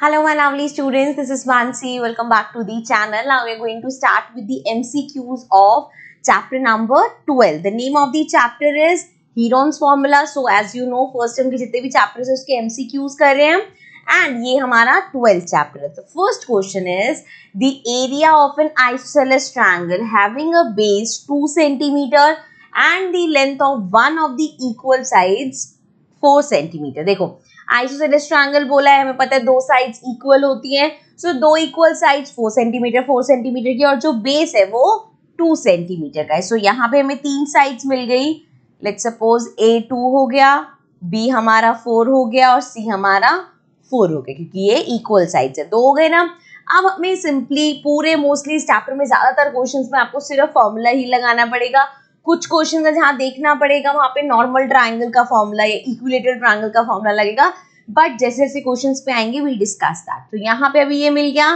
Hello my lovely students, this is Mansi. Welcome back to the channel. Now we are going to start with the MCQs of chapter number 12. The name of the chapter is Heron's formula. So as you know, first term ke jitne bhi chapters hai uske MCQs kar rahe hain and ye hamara 12th chapter hai the first question is the area of an isosceles triangle having a base 2 cm and the length of one of the equal sides 4 cm dekho isosceles triangle बोला है हमें पता है दो sides equal होती हैं so दो equal sides four centimetre four centimetre की और जो बेस है वो टू सेंटीमीटर का है सो so, यहाँ पे हमें तीन साइड्स मिल गई लेट सपोज ए टू हो गया बी हमारा फोर हो गया और सी हमारा फोर हो गया क्योंकि ये इक्वल साइज है दो हो गए ना अब हमें सिंपली पूरे मोस्टली इस चैप्टर में ज़्यादातर क्वेश्चंस में आपको सिर्फ फॉर्मूला ही लगाना पड़ेगा कुछ क्वेश्चन है जहाँ देखना पड़ेगा वहाँ पे नॉर्मल ट्राइंगल का फॉर्मूला या इक्विलेटेड ट्राइंगल का फॉर्मूला लगेगा बट जैसे जैसे क्वेश्चन पे आएंगे वी डिस्कस दैट तो यहाँ पे अभी ये मिल गया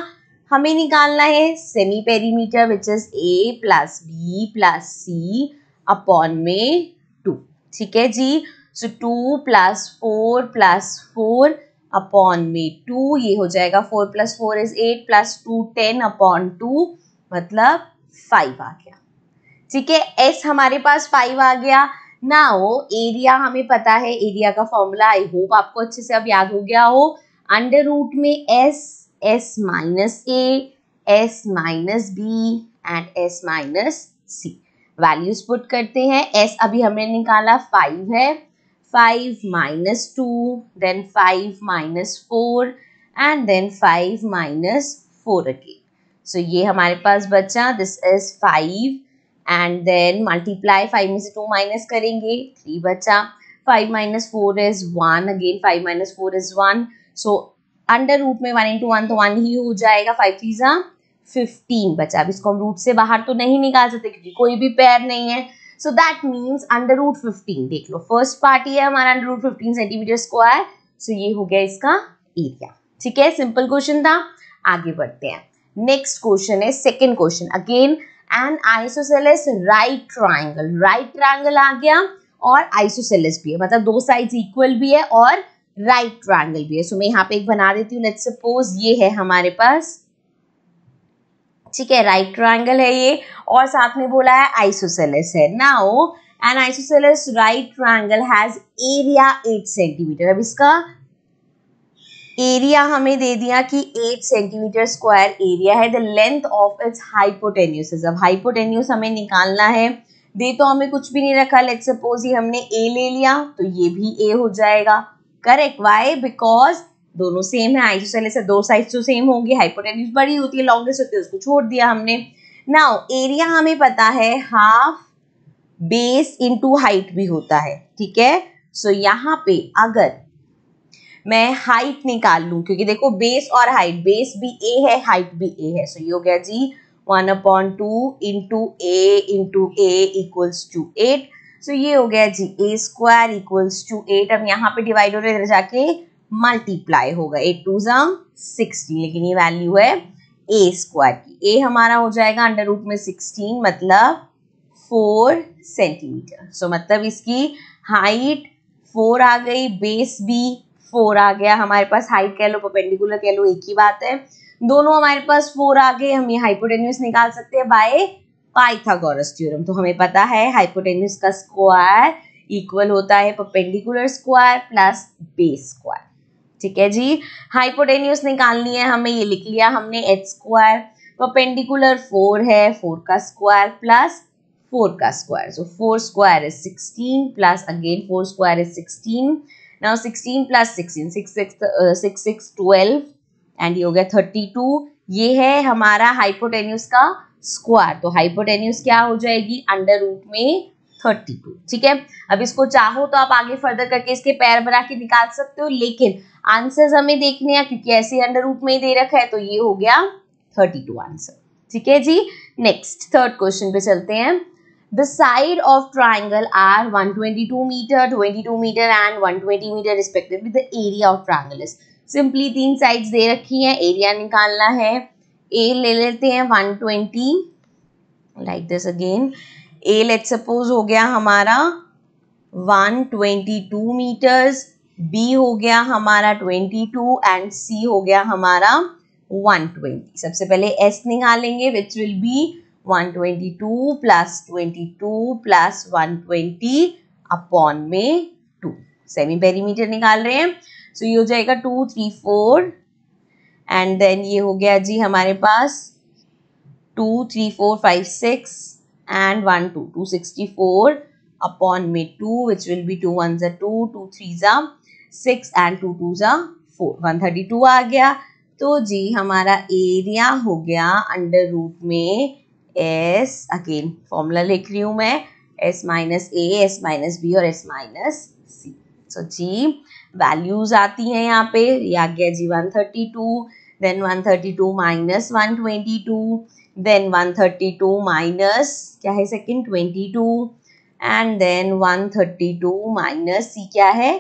हमें निकालना है semi perimeter which is A plus B plus C upon में टू ठीक है जी so two plus four plus four upon में टू ये हो जाएगा four plus four is eight plus two ten upon two मतलब फाइव आ ठीक है एस हमारे पास फाइव आ गया ना हो एरिया हमें पता है एरिया का फॉर्मूला आई होप आपको अच्छे से अब याद हो गया हो अंडर रूट में S S minus A S minus B and S minus C values put करते हैं एस अभी हमने निकाला फाइव है five minus two then five minus four and then five minus four again so ये हमारे पास बचा this is five and then multiply five में से टू माइनस करेंगे थ्री बचा five minus four is one again five minus four is one so under root में one into one तो वन ही हो जाएगा फाइव थ्री ज़ा फिफ्टीन बचा अब इसको हम रूट से बाहर तो नहीं निकाल सकते क्योंकि कोई भी पैर नहीं है so that means under root fifteen देख लो फर्स्ट पार्ट है हमारा under root fifteen centimetre square so ये हो गया इसका एरिया ठीक है सिंपल क्वेश्चन था आगे बढ़ते हैं नेक्स्ट क्वेश्चन है second question again and isosceles right triangle right triangle आ गया और आइसोसेलेस भी है मतलब दो साइड इक्वल भी है और राइट ट्राइंगल भी है सो so, मैं यहाँ पे एक बना देती हूँ लेट सपोज ये है हमारे पास ठीक है राइट ट्राइंगल है ये और साथ में बोला है आइसोसेलेस है now and isosceles right triangle has area eight centimetre अब इसका एरिया हमें दे दिया कि 8 सेंटीमीटर स्क्वायर एरिया है the length of its hypotenuse अब हाइपोटेन्यूस हमें निकालना है दे तो हमें कुछ भी नहीं रखा लेट सपोज ये हमने ए ले लिया तो ये भी ए हो जाएगा करेक्ट वाई बिकॉज दोनों सेम है आइसोसेलेस से दो साइड तो सेम होंगी हाइपोटेन्यूस बड़ी होती है लॉन्गेस्ट होती है उसको छोड़ दिया हमने नाउ एरिया हमें पता है हाफ बेस इंटू हाइट भी होता है ठीक है सो so, यहाँ पे अगर मैं हाइट निकाल लू क्योंकि देखो बेस और हाइट बेस भी ए है हाइट भी ए है सो ये हो गया जी one upon two into A into A to eight so ये हो गया जी A square equals to eight अब यहाँ पे डिवाइड हो रहा जाके मल्टीप्लाई होगा एट टू जम सिक्सटीन लेकिन ये वैल्यू है ए स्क्वायर की ए हमारा हो जाएगा अंडर रूट में सिक्सटीन मतलब फोर सेंटीमीटर सो मतलब इसकी हाइट फोर आ गई बेस भी फोर आ गया हमारे पास हाइट कह लो पेंडिकुलर कह लो एक ही बात है दोनों हमारे पास फोर आ गए हम ये हाइपोटेन्यूस निकाल सकते हैं बाय पाइथागोरस थ्योरम तो हमें पता है हाइपोटेन्यूस का स्क्वायर इक्वल होता है perpendicular square plus base square ठीक है जी हाइपोटेन्यूस निकालनी है हमें ये लिख लिया हमने एच स्क्वायर परपेंडिकुलर फोर है फोर का स्क्वायर प्लस फोर का square so four square is sixteen plus again four square is sixteen Now 16 plus 16, 6 6, uh, 6 12 and ये हो गया 32. ये है हमारा हाइपोटेन्यूस का स्क्वायर तो हाइपोटेन्यूस क्या हो जाएगी अंडर रूट में 32 ठीक है अब इसको चाहो तो आप आगे फर्दर करके इसके पैर बना के निकाल सकते हो लेकिन आंसर्स हमें देखने हैं क्योंकि ऐसे अंडर रूट में ही दे रखा है तो ये हो गया 32 आंसर ठीक है जी नेक्स्ट थर्ड क्वेश्चन पे चलते हैं The side of triangle are 122 meter, 22 meter and 120 meter respectively. The area of triangle is simply तीन साइड्स दे रखी हैं एरिया निकालना है ए ले लेते हैं 120 like this again A let suppose हो गया हमारा 122 मीटर्स बी हो गया हमारा 22 एंड सी हो गया हमारा 120 सबसे पहले एस निकालेंगे which will be 122 plus 22 plus 120 upon में टू सेमी पेरीमीटर निकाल रहे हैं सो so, ये हो जाएगा two three four and then ये हो गया जी हमारे पास two three four five six and one two two sixty four upon में two which will be two one ज़ा टू टू थ्री ज़ा सिक्स एंड टू टू ज़ा वन थर्टी टू आ गया तो जी हमारा एरिया हो गया अंडर रूट में एस अगेन फॉर्मूला लिख रही हूँ मैं S minus A S minus B और एस माइनस सी सो जी वैल्यूज आती हैं यहाँ पे ये आ गया जी one thirty two then one thirty two minus one twenty two then one thirty two minus क्या है second twenty two and then one thirty two minus C क्या है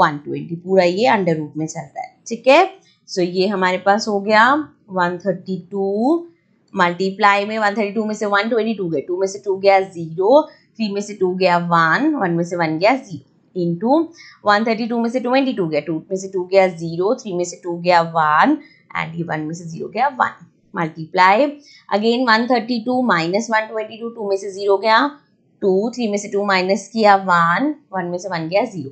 वन ट्वेंटी पूरा ये अंडर रूट में चलता है ठीक है सो ये हमारे पास हो गया वन थर्टी टू मल्टीप्लाई में वन थर्टी टू में से वन ट्वेंटी टू गया टू में से टू गया जीरो थ्री में से टू गया वन वन में से वन गया zero in two one thirty two में से ट्वेंटी टू गया टू में से टू गया जीरो थ्री में से टू गया वन एंड ये वन में से जीरो गया one multiply again one thirty two minus one twenty two two में से जीरो गया टू थ्री में से टू माइनस किया वन वन में से वन गया जीरो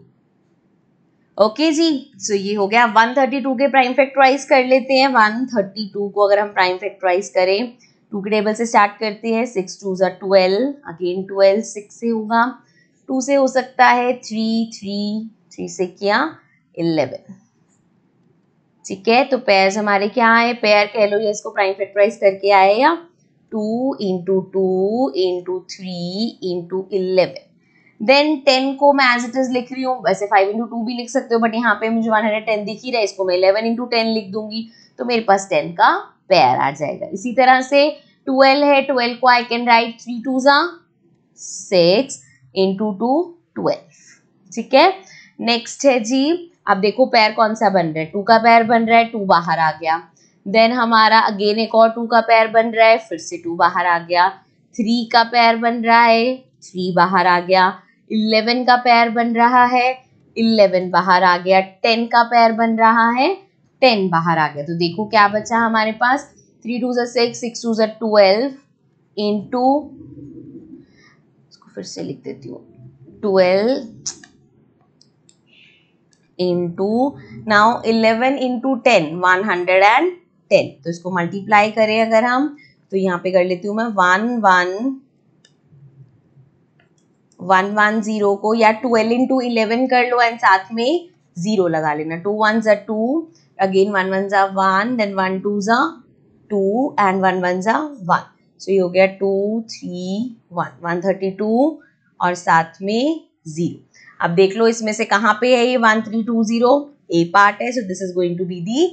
ओके जी सो ये हो गया 132 के प्राइम फैक्टराइज कर लेते हैं 132 को अगर हम प्राइम फैक्टराइज करें टू के टेबल से स्टार्ट करते हैं सिक्स टू जो ट्वेल्व अगेन ट्वेल्व सिक्स से होगा टू से हो सकता है थ्री थ्री थ्री से किया इलेवन ठीक है तो पेयर्स हमारे क्या आए पेयर कह लो ये इसको प्राइम फैक्टराइज करके आए या two into two into three into eleven then ten को मैं एज इट इज लिख रही हूँ वैसे फाइव इंटू टू भी लिख सकते हो बट यहाँ पे मुझे वन हंड्रेड टेन दिख ही रहा है इसको मैं इलेवन इंटू टेन लिख दूंगी तो मेरे पास टेन का पेयर आ जाएगा इसी तरह से ट्वेल्व है ट्वेल्व को I can write three two ज़ा सिक्स इंटू टू ट्वेल्व ठीक है नेक्स्ट है जी अब देखो पैर कौन सा बन रहा है टू का पैर बन रहा है टू बाहर आ गया देन हमारा अगेन एक और टू का पैर बन रहा है फिर से टू बाहर आ गया थ्री का पैर बन रहा है थ्री बाहर आ गया इलेवन का पैर बन रहा है इलेवन बाहर आ गया टेन का पैर बन रहा है टेन बाहर आ गया तो देखो क्या बचा हमारे पास थ्री टू ज़ा सिक्स सिक्स टू ज़ा ट्वेल्व इन टू इसको फिर से लिख देती हूँ twelve into now eleven into ten one hundred and ten तो इसको मल्टीप्लाई करें अगर हम तो यहाँ पे कर लेती हूँ मैं one one one one zero को या ट्वेल्व इंटू इलेवन कर लो एंड साथ में जीरो लगा लेना टू वन ज़ा टू अगेन वन वन ज़ा वन देन वन टू ज़ा टू एंड वन वन ज़ा वन सो ये हो गया two three one one thirty two और साथ में जीरो अब देख लो इसमें से कहाँ पे है ये one three two zero A part है so this is going to be the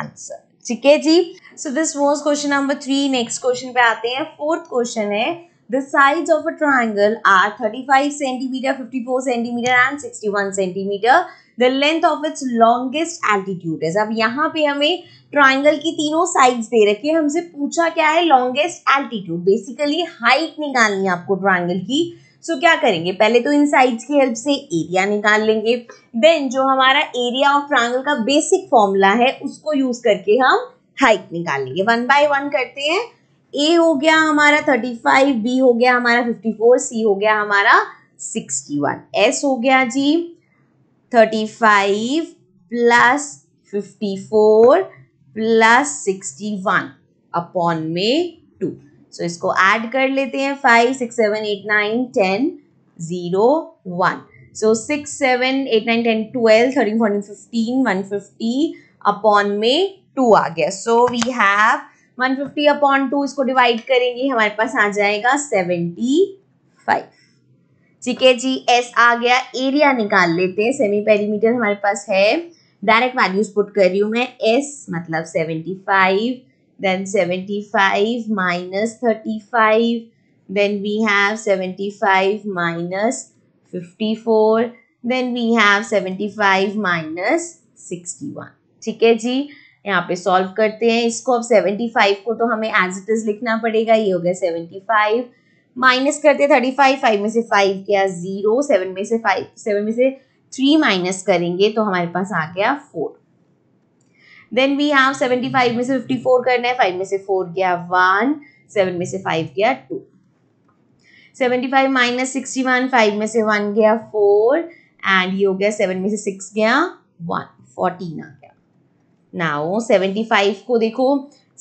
answer ठीक है जी so this was question number three next question पे आते हैं फोर्थ क्वेश्चन है The sides of a triangle are 35 centimeter, 54 centimeter and 61 centimeter. The length of its longest altitude is. अब यहाँ पे हमें ट्राइंगल की तीनों साइड्स दे रखी है हमसे पूछा क्या है लॉन्गेस्ट एल्टीट्यूड बेसिकली हाइट निकालनी है आपको ट्राइंगल की सो so, क्या करेंगे पहले तो इन साइड्स की हेल्प से एरिया निकाल लेंगे देन जो हमारा एरिया ऑफ ट्राइंगल का बेसिक फॉर्मूला है उसको यूज करके हम हाइट निकाल लेंगे वन बाय वन करते हैं ए हो गया हमारा थर्टी फाइव बी हो गया हमारा फिफ्टी फोर सी हो गया हमारा सिक्सटी वन एस हो गया जी thirty five plus fifty four plus sixty one upon में टू सो so, इसको ऐड कर लेते हैं five six seven eight nine ten zero one so six seven eight nine ten twelve thirteen fourteen fifteen one fifty upon में two आ गया so we have fifty upon two इसको divide करेंगे हमारे पास आ जाएगा फाइव ठीक है जी एस आ गया एरिया निकाल लेते हैं सेमी पेरीमीटर हमारे पास है डायरेक्ट वैल्यूज पुट कर रही हूँ मैं एस मतलब five then we have seventy five minus fifty four then we have seventy five minus sixty one ठीक है जी यहाँ पे सॉल्व करते हैं इसको अब 75 को तो हमें एज इट इज लिखना पड़ेगा ये हो गया 75 माइनस करते हैं 35 फाइव में से 5 गया 0 7 में से 5 7 में से 3 माइनस करेंगे तो हमारे पास आ गया 4 then we have seventy five में से फिफ्टी फोर करना है फाइव में से फोर गया वन सेवन में से फाइव गया two seventy five minus sixty one five में से वन गया फोर एंड ये हो गया सेवन में से सिक्स गया वन फोर्टीन आ नाउ सेवेंटी फाइव को देखो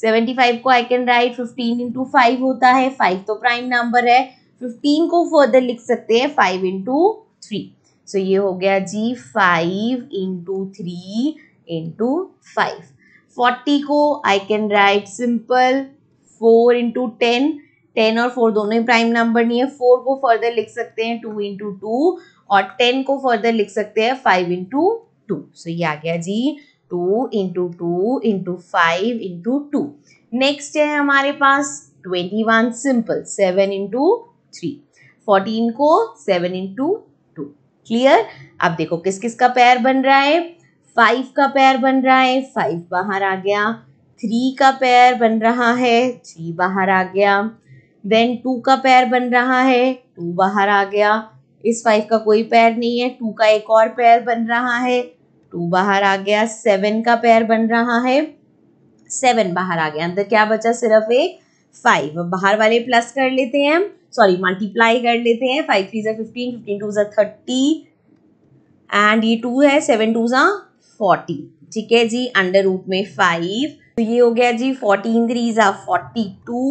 सेवेंटी फाइव को I can write fifteen into five होता है फाइव तो प्राइम नंबर है फिफ्टीन को फर्दर लिख सकते हैं फाइव इंटू थ्री सो ये हो गया जी five into three into five forty को I can write simple four into ten ten और फोर दोनों ही प्राइम नंबर नहीं है फोर को फर्दर लिख सकते हैं टू इंटू टू और टेन को फर्दर लिख सकते हैं फाइव इंटू टू सो ये आ गया जी two into two into five into two next है हमारे पास twenty one simple seven into three fourteen को सेवन इंटू टू क्लियर अब देखो किस किस का पैर बन रहा है फाइव का पैर बन रहा है फाइव बाहर आ गया थ्री का पैर बन रहा है थ्री बाहर आ गया देन टू का पैर बन रहा है टू बाहर आ गया इस फाइव का कोई पैर नहीं है टू का एक और पैर बन रहा है टू बाहर आ गया सेवन का पेयर बन रहा है सेवन बाहर आ गया अंदर क्या बचा सिर्फ एक फाइव बाहर वाले प्लस कर लेते हैं सॉरी मल्टीप्लाई कर लेते हैं फाइव थ्री ज़ा फिफ्टीन फिफ्टीन टू ज़ा थर्टी एंड ये टू है सेवन टू ज़ा फोर्टी ठीक है जी अंडर रूट में फाइव तो ये हो गया जी फोर्टीन थ्री ज़ा फोर्टी टू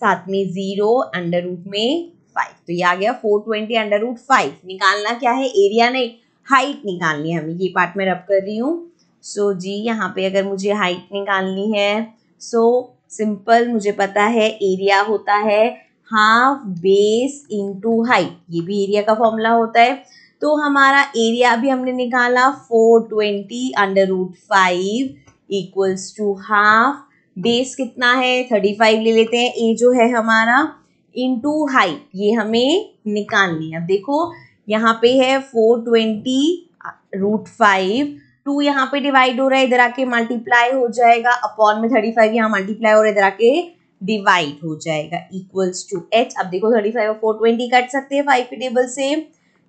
साथ में ज़ीरो अंडर रूट में फाइव तो ये आ गया four twenty under root five निकालना क्या है एरिया नहीं हाइट निकालनी है हमें ये पार्ट में रब कर रही हूँ सो so, जी यहाँ पे अगर मुझे हाइट निकालनी है सो so, सिंपल मुझे पता है एरिया होता है हाफ बेस इंटू हाइट ये भी एरिया का फॉर्मूला होता है तो हमारा एरिया भी हमने निकाला four twenty under root five equals to half base कितना है थर्टी फाइव ले लेते हैं ए जो है हमारा इंटू हाइट ये हमें निकालनी है अब देखो यहाँ पे है four twenty root five two यहाँ पे डिवाइड हो रहा है इधर आके मल्टीप्लाई हो जाएगा अपॉन में थर्टी फाइव यहाँ मल्टीप्लाई हो रहा है इधर आके डिवाइड हो जाएगा इक्वल्स टू एच अब देखो थर्टी फाइव और फोर ट्वेंटी कट सकते हैं फाइव के टेबल से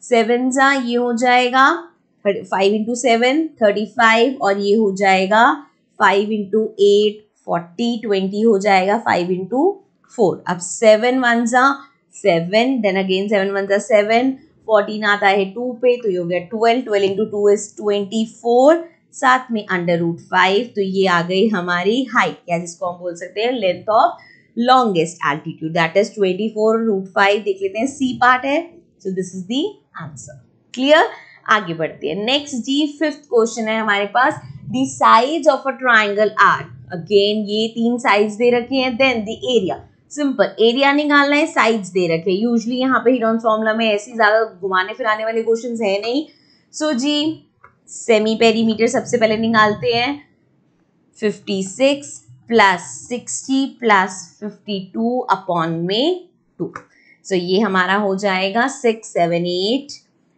सेवन जा ये हो जाएगा five into seven thirty five और ये हो जाएगा five into eight forty twenty हो जाएगा फाइव इंटू फोर अब सेवन वन जा seven then again seven one जा सेवन फोर्टीन आता है टू पे तो ये हो गया twelve twelve into two is twenty four साथ में अंडर रूट फाइव तो ये आ गई हमारी हाइट क्या जिसको हम बोल सकते हैं length of longest altitude that is twenty four root five देख लेते हैं सी पार्ट है so this is the answer clear आगे बढ़ते हैं नेक्स्ट जी फिफ्थ क्वेश्चन है हमारे पास द साइज of a triangle are again ये तीन साइज दे रखे हैं then the area simple area निकालना है साइज दे रखे यूजली यहाँ पे हिरोन फॉर्मुला में ऐसी ज़्यादा घुमाने फिराने वाले क्वेश्चन है नहीं सो so, जी सेमी पेरीमीटर सबसे पहले निकालते हैं 56 प्लस 60 प्लस 52 अपॉन में 2 सो so, ये हमारा हो जाएगा 6 7 8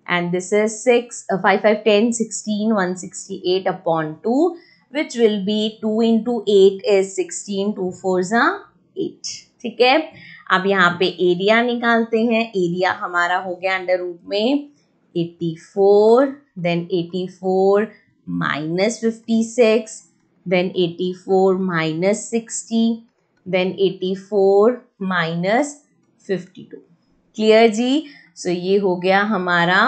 and this is 6 5 5 10 16 168 upon 2 which will be 2 into 8 is 16 2 4 is 8 ठीक है अब यहाँ पे एरिया निकालते हैं एरिया हमारा हो गया अंडर रूट में 84 then 84 minus 56 then 84 minus 60 then 84 minus 52 clear जी सो so ये हो गया हमारा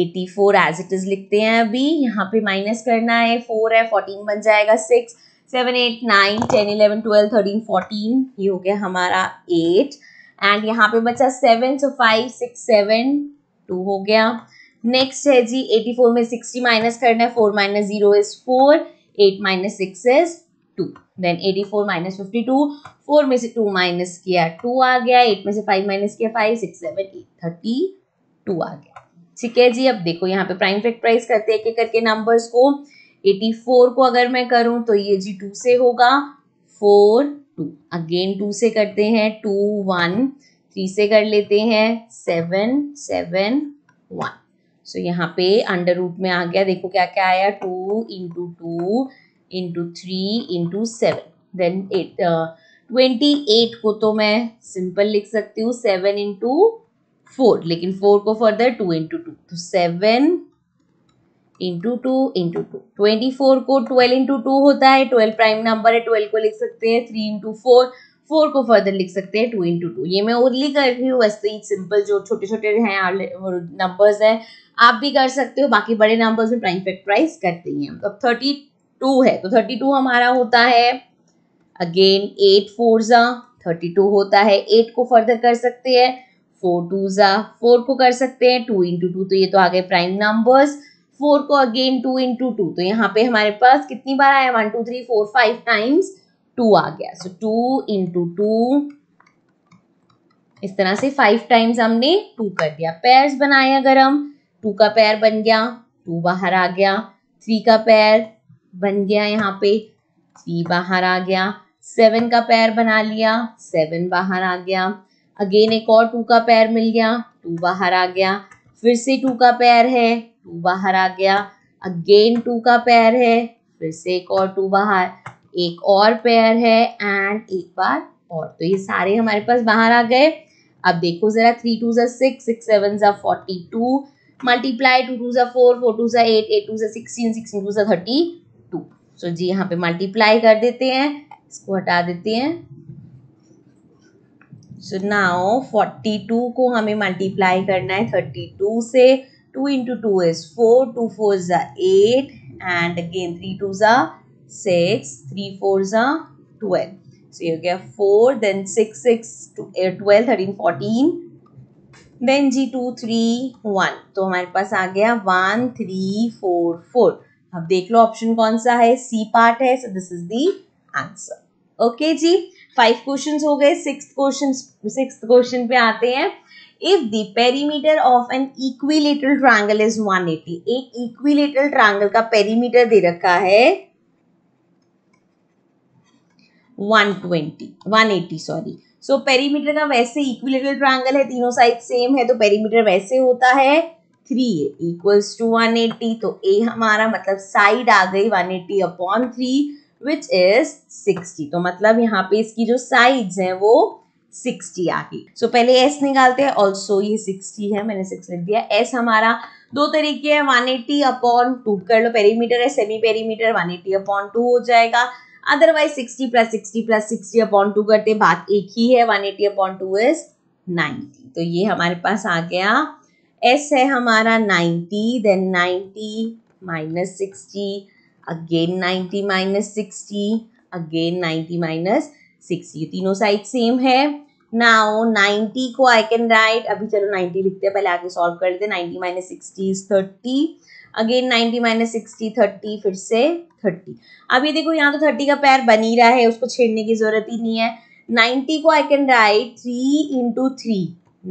84 एज इट इज लिखते हैं अभी यहाँ पे माइनस करना है फोर है फोर्टीन बन जाएगा six seven eight nine ten eleven twelve thirteen fourteen ये हो गया हमारा एट एंड यहाँ पे बचा seven so five six seven two हो गया नेक्स्ट है जी एटी फोर में सिक्सटी माइनस करना है four minus zero is four eight minus six is two then eighty four minus fifty two four में से टू माइनस किया टू आ गया एट में से फाइव माइनस किया five six seven eight thirty two आ गया ठीक है जी अब देखो यहाँ पे प्राइम फैक्ट प्राइस करते हैं एक एक करके नंबर्स को एटी फोर को अगर मैं करूँ तो ये जी टू से होगा फोर टू अगेन टू से करते हैं टू वन थ्री से कर लेते हैं सेवन सेवन वन सो यहाँ पे अंडर रूट में आ गया देखो क्या क्या आया two into two into three into seven then eight twenty eight को तो मैं सिंपल लिख सकती हूँ सेवन इंटू फोर लेकिन फोर को फर्दर टू इंटू टू तो seven into two into two twenty four को ट्वेल्व इंटू टू होता है ट्वेल्व प्राइम नंबर है ट्वेल्व को लिख सकते हैं थ्री इंटू फोर फोर को फर्दर लिख सकते हैं टू इंटू टू ये मैं ओनली कर रही हूँ वैसे ही सिंपल जो छोटे छोटे हैं नंबर्स हैं आप भी कर सकते हो बाकी बड़े नंबर्स में प्राइम फैक्टराइज करते हैं अब थर्टी टू है तो थर्टी टू हमारा होता है अगेन एट फोर ज़ा थर्टी टू होता है एट को फर्दर कर सकते हैं फोर टू ज़ा फोर को कर सकते हैं टू इंटू टू तो ये तो आ गए प्राइम नंबर्स फोर को अगेन टू इंटू टू तो यहाँ पे हमारे पास कितनी बार आया one two three four five times two आ गया सो टू इंटू टू इस तरह से फाइव टाइम्स हमने टू कर दिया पेयर्स बनाए अगर हम टू का पैर बन गया टू बाहर आ गया थ्री का पैर बन गया यहाँ पे थ्री बाहर आ गया सेवन का पैर बना लिया सेवन बाहर आ गया अगेन एक और टू का पैर मिल गया टू बाहर आ गया फिर से टू का पैर है टू बाहर आ गया अगेन टू का पैर है फिर से एक और टू बाहर एक और पैर है एंड एक बार और तो ये सारे हमारे पास बाहर आ गए अब देखो जरा थ्री टू जो सिक्स सिक्स सेवन जो forty two multiply two two जो फोर फोर टू जो एट एट टू जो सिक्सटीन सिक्सटीन टू ज़ा थर्टी टू सो जी यहाँ पे मल्टीप्लाई कर देते हैं इसको हटा देते हैं सो नाउ फोर्टी टू को हमें मल्टीप्लाई करना है थर्टी टू से 2 into 2 is 4, 2 4 is 8 and again 3 2 is 6, 3 4 is 12. So you get 4, then 6 6, 12, 13, 14. Then जी टू थ्री वन तो हमारे पास आ गया वन थ्री फोर फोर अब देख लो ऑप्शन कौन सा है सी पार्ट है so this is the answer okay जी फाइव क्वेश्चंस हो गए सिक्स क्वेश्चन सिक्स क्वेश्चन पे आते हैं if the perimeter of an equilateral triangle is 180 एक equilateral triangle का perimeter दे रखा है 120 180 सॉरी सो so, पेरीमीटर का वैसे इक्विलेटरल ट्रायंगल है तीनों साइड सेम है तो पेरीमीटर वैसे होता है थ्री इक्वल्स टू वन तो ए हमारा मतलब साइड आ गई 180 eighty upon three which is sixty तो मतलब यहाँ पे इसकी जो साइड्स हैं वो 60 आ गई सो so, पहले एस निकालते हैं ऑल्सो ये 60 है मैंने सिक्स लिख दिया एस हमारा दो तरीके हैं वन एटी अपॉन टू कर लो पेरीमीटर है semi perimeter one eighty upon two हो जाएगा otherwise 60 plus sixty plus sixty upon two करते बात एक ही है one eighty upon two is ninety तो ये हमारे पास आ गया एस है हमारा ninety then ninety minus sixty again ninety minus sixty again ninety minus six ये तीनों साइड सेम है नाउ 90 को आई कैन राइट अभी चलो 90 लिखते हैं पहले आगे सॉल्व कर लेते हैं 90 minus sixty is thirty again 90 minus sixty thirty फिर से थर्टी अब ये देखो यहाँ तो थर्टी का पैर बनी रहा है उसको छेड़ने की जरूरत ही नहीं है 90 को I can write three into three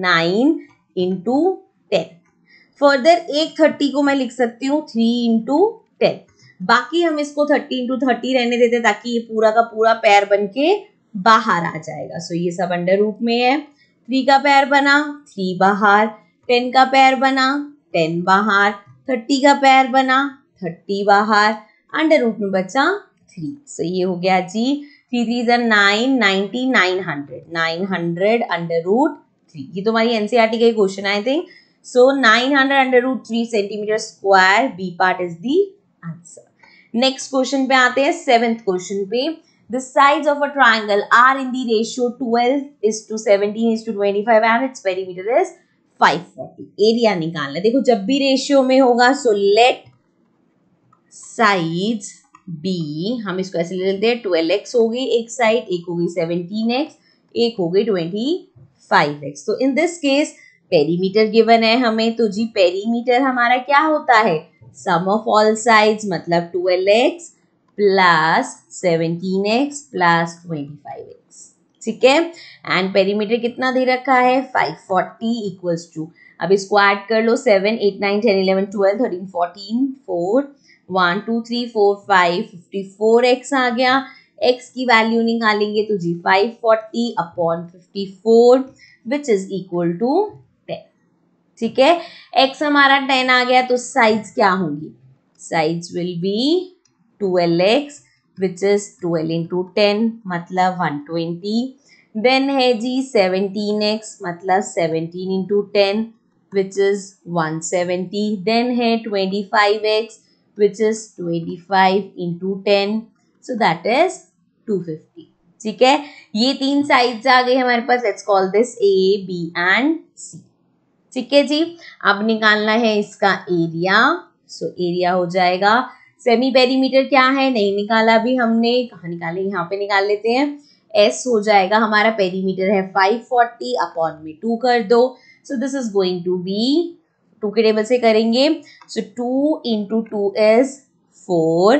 nine into ten further एक थर्टी को मैं लिख सकती हूँ थ्री इंटू टेन बाकी हम इसको थर्टी इंटू थर्टी रहने देते ताकि ये पूरा का पूरा पैर बन के बाहर आ जाएगा सो so, ये सब अंडर रूट में है थ्री का पैर बना थ्री बाहर टेन का पैर बना टेन बाहर थर्टी का पैर बना थर्टी बाहर अंडर रूट में बचा थ्री सो so, ये हो गया जी थ्री थ्री जन nine ninety nine hundred nine hundred under root three ये तुम्हारी एनसीआरटी एनसीआर ही question I think so nine hundred under root three centimetre square B part is the answer next question पे आते हैं seventh question पे the sides of a triangle are in the ratio 12 is to 17 is to 25 and its perimeter is 540 area निकालना देखो जब भी ratio में होगा सो लेट साइड्स बी हम इसको ऐसे ले लेते हैं ट्वेल्व एक्स हो गई एक साइड एक हो गई सेवनटीन एक्स एक हो गई ट्वेंटी फाइव एक्स तो in this case perimeter given है हमें तो जी पेरीमीटर हमारा क्या होता है सम ऑफ ऑल साइड्स मतलब twelve X plus seventeen X plus twenty five X ठीक है एंड पेरीमीटर कितना दे रखा है फाइव फोर्टी इक्वल्स टू अब इसको ऐड कर लो seven eight nine ten eleven twelve thirteen fourteen four one two three four five fifty four X आ गया x की वैल्यू निकालेंगे तो जी five forty upon fifty four which is equal to ten ठीक है x हमारा टेन आ गया तो साइज क्या होंगी साइज will be 12x which is 12 into 10 मतलब 120 देन है जी 17x मतलब 17 into 10 which is 170 देन है 25x which is 25 into 10 so that is 250 ठीक है ये तीन साइड्स आ गए हमारे पास let's call this A B and C ठीक है जी अब निकालना है इसका एरिया सो so, एरिया हो जाएगा सेमी पेरीमीटर क्या है नहीं निकाला अभी हमने कहा निकाले यहाँ पे निकाल लेते हैं एस हो जाएगा हमारा पेरीमीटर है 540 अपॉन में टू कर दो so this is going to be two के टेबल से करेंगे so two into two is four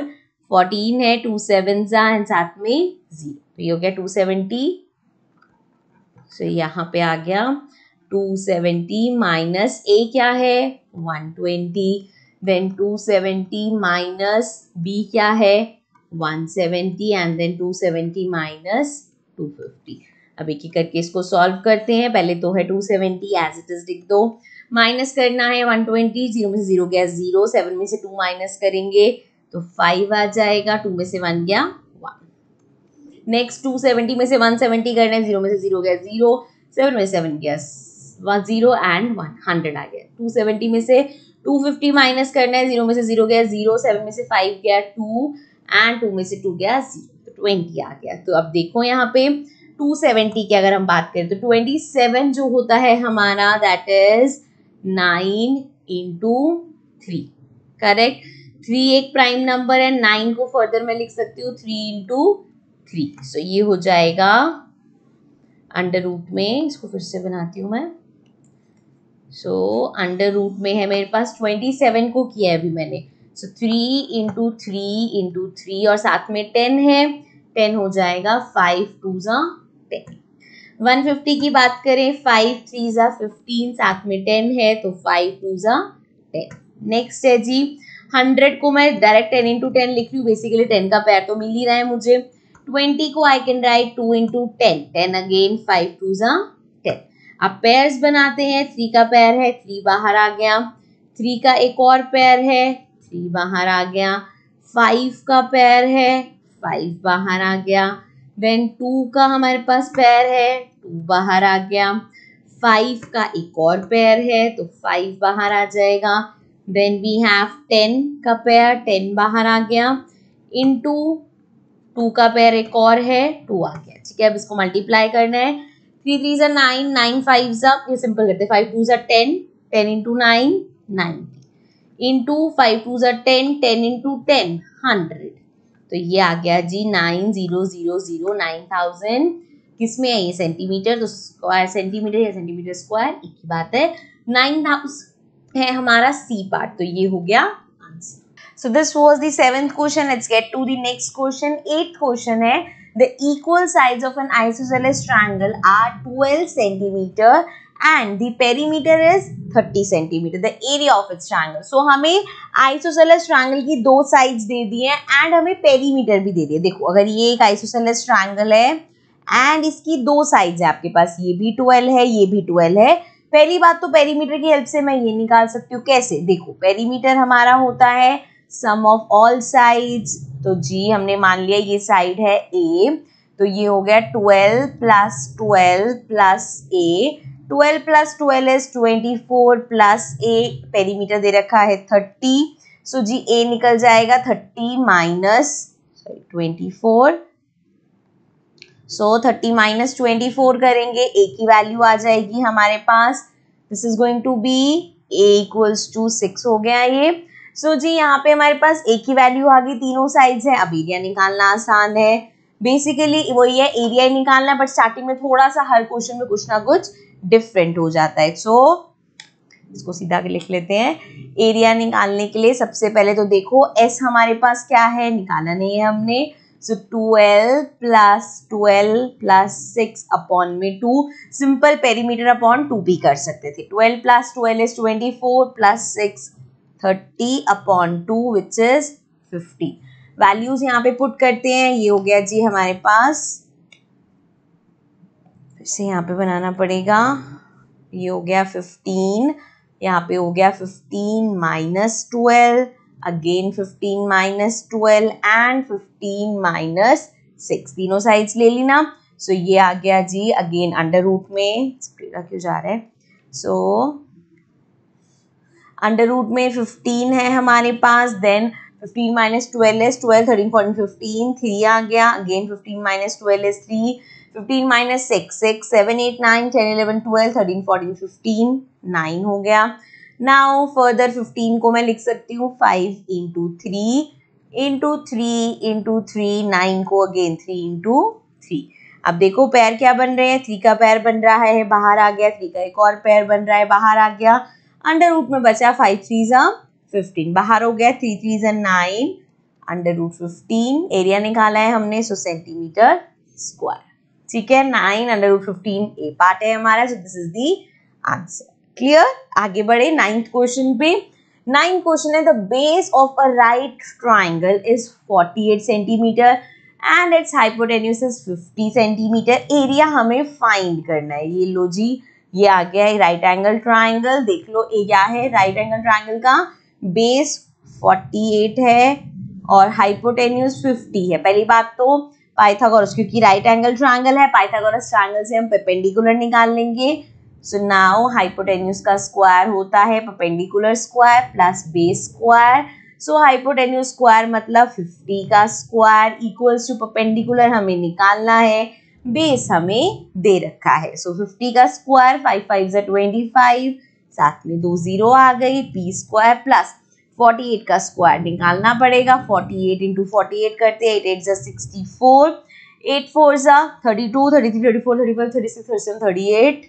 fourteen है टू सेवन जा एंड साथ में जीरो तो ये हो गया टू सेवेंटी सो यहाँ पे आ गया टू सेवेंटी माइनस ए क्या है one twenty then 270 minus B क्या है 170 and then 270 minus 250 अब एक एक करके इसको सॉल्व करते हैं पहले तो है 270 सेवेंटी एज इट इज लिख दो माइनस करना है 120 जीरो में से जीरो गया जीरो सेवन में से टू माइनस करेंगे तो फाइव आ जाएगा टू में से वन गया वन नेक्स्ट टू सेवेंटी में से वन सेवेंटी करना है जीरो में से जीरो गया जीरो सेवन में सेवन गया one zero and one hundred आ गया टू सेवेंटी में से टू फिफ्टी माइनस करना है जीरो में से जीरो गया जीरो सेवन में से फाइव गया टू एंड टू में से टू गया जीरो तो ट्वेंटी आ गया तो अब देखो यहाँ पे टू सेवेंटी की अगर हम बात करें तो ट्वेंटी सेवन जो होता है हमारा that is nine into three correct three एक प्राइम नंबर है नाइन को फर्दर मैं लिख सकती हूँ थ्री इंटू थ्री सो ये हो जाएगा अंडर रूट में इसको फिर से बनाती हूँ मैं सो अंडर रूट में है मेरे पास ट्वेंटी सेवन को किया है अभी मैंने so three into three into three और साथ में टेन है टेन हो जाएगा फाइव टू ज़ा टेन वन फिफ्टी की बात करें फाइव थ्री ज़ा फिफ्टीन साथ में टेन है तो फाइव टू ज़ा टेन नेक्स्ट है जी हंड्रेड को मैं डायरेक्ट टेन इंटू टेन लिख रही हूँ बेसिकली टेन का पैर तो मिल ही रहा है मुझे ट्वेंटी को I can write two into ten ten again five two ज़ा आप पेयर्स बनाते हैं थ्री का पैर है थ्री बाहर आ गया थ्री का एक और पैर है थ्री बाहर आ गया फाइव का पैर है फाइव बाहर आ गया देन टू का हमारे पास पैर है टू बाहर आ गया फाइव का एक और पैर है तो फाइव बाहर आ जाएगा देन वी हैव टेन का पैर टेन बाहर आ गया इन टू टू का पैर एक और है टू आ गया ठीक है अब इसको मल्टीप्लाई करना है थ्री थ्री ज़ा नाइन नाइन फाइव ज़ा ये सिंपल करते फाइव टू ज़ा ten ten into nine ninety into five two ज़ा ten ten into ten hundred तो ये आ गया जी nine zero zero zero nine thousand किस में है ये सेंटीमीटर तो स्क्वायर सेंटीमीटर या सेंटीमीटर स्क्वायर एक ही बात है नाइन थाउजेंड है हमारा सी पार्ट तो ये हो गया answer so this was the seventh question let's get to the next question eight question है The equal sides of an isosceles triangle are 12 cm and the perimeter is 30 cm The area of its triangle. So hame isosceles triangle ki do sides de दी है and hame perimeter bhi de दिया dekho agar ye ek isosceles triangle hai and इसकी दो sides है आपके पास ये भी 12 है ये भी 12 है पहली बात तो पेरीमीटर की हेल्प से मैं ये निकाल सकती हूँ कैसे देखो पेरीमीटर हमारा होता है सम ऑफ ऑल साइड्स तो जी हमने मान लिया ये साइड है ए तो ये हो गया twelve plus twelve plus A twelve plus twelve is twenty four plus A perimeter दे रखा है थर्टी सो जी ए निकल जाएगा thirty minus sorry twenty four so thirty minus twenty four करेंगे ए की वैल्यू आ जाएगी हमारे पास this is going to be A equals to six हो गया ये सो जी यहाँ पे हमारे पास एक ही वैल्यू आ गई तीनों साइड्स है अब एरिया निकालना आसान है बेसिकली वही है एरिया ही निकालना बट स्टार्टिंग में थोड़ा सा हर क्वेश्चन में कुछ ना कुछ डिफरेंट हो जाता है सो इसको सीधा के लिख लेते हैं एरिया निकालने के लिए सबसे पहले तो देखो एस हमारे पास क्या है निकाला नहीं है हमने so twelve plus twelve plus six upon में two simple perimeter upon two भी कर सकते थे twelve plus twelve is twenty four plus six thirty upon two which is fifty values यहाँ पे पुट करते हैं ये हो गया जी हमारे पास फिर से यहाँ पे बनाना पड़ेगा ये हो गया फिफ्टीन यहाँ पे हो गया fifteen minus twelve again fifteen minus twelve and fifteen minus six तीनों साइड्स ले लेना सो so, ये आ गया जी अगेन अंडर रूट में क्यों जा रहा है सो so, अंडर रूट में फिफ्टीन है हमारे पास then fifteen minus twelve is twelve thirteen fourteen fifteen three आ गया again fifteen minus twelve is three fifteen minus six six seven eight nine ten eleven twelve thirteen fourteen fifteen nine हो गया now further fifteen को मैं लिख सकती हूँ five into three into three into three nine को again three into three अब देखो पैर क्या बन रहे हैं थ्री का पैर बन रहा है बाहर आ गया थ्री का एक और पैर बन रहा है बाहर आ गया अंडर रूट में बचा फाइव थ्री जम फिफ्टीन बाहर हो गया थ्री थ्री ज़ा nine under root fifteen area निकाला है हमने सो सेंटीमीटर स्क्वायर ठीक है nine under root fifteen A part है हमारा so this is the answer clear आगे बढ़े नाइन्थ क्वेश्चन पे नाइन्थ क्वेश्चन है the base of a right triangle is forty eight centimetre and it's hypotenuse is fifty centimetre area हमें find करना है ये लो जी ये आ गया है राइट एंगल ट्राइंगल देख लो ये क्या है राइट एंगल ट्राइंगल का बेस 48 है और हाइपोटेन्यूस 50 है पहली बात तो पाइथागोरस क्योंकि राइट एंगल ट्राइंगल है पाइथागोरस ट्राइंगल से हम पेपेंडिकुलर निकाल लेंगे सो नाउ हाइपोटेन्यूस का स्क्वायर होता है perpendicular square plus base square so hypotenuse square मतलब 50 का स्क्वायर इक्वल्स टू पेपेंडिकुलर हमें निकालना है बेस हमें दे रखा है सो so, 50 का स्क्वायर फाइव फाइव जो ट्वेंटी फाइव साथ में दो जीरो आ गई पी स्क्वायर प्लस 48 का स्क्वायर निकालना पड़ेगा 48 एट इंटू फोर्टी करते हैं एट एट जो सिक्सटी फोर एट फोर जा thirty two thirty three thirty four thirty five thirty six thirty seven thirty eight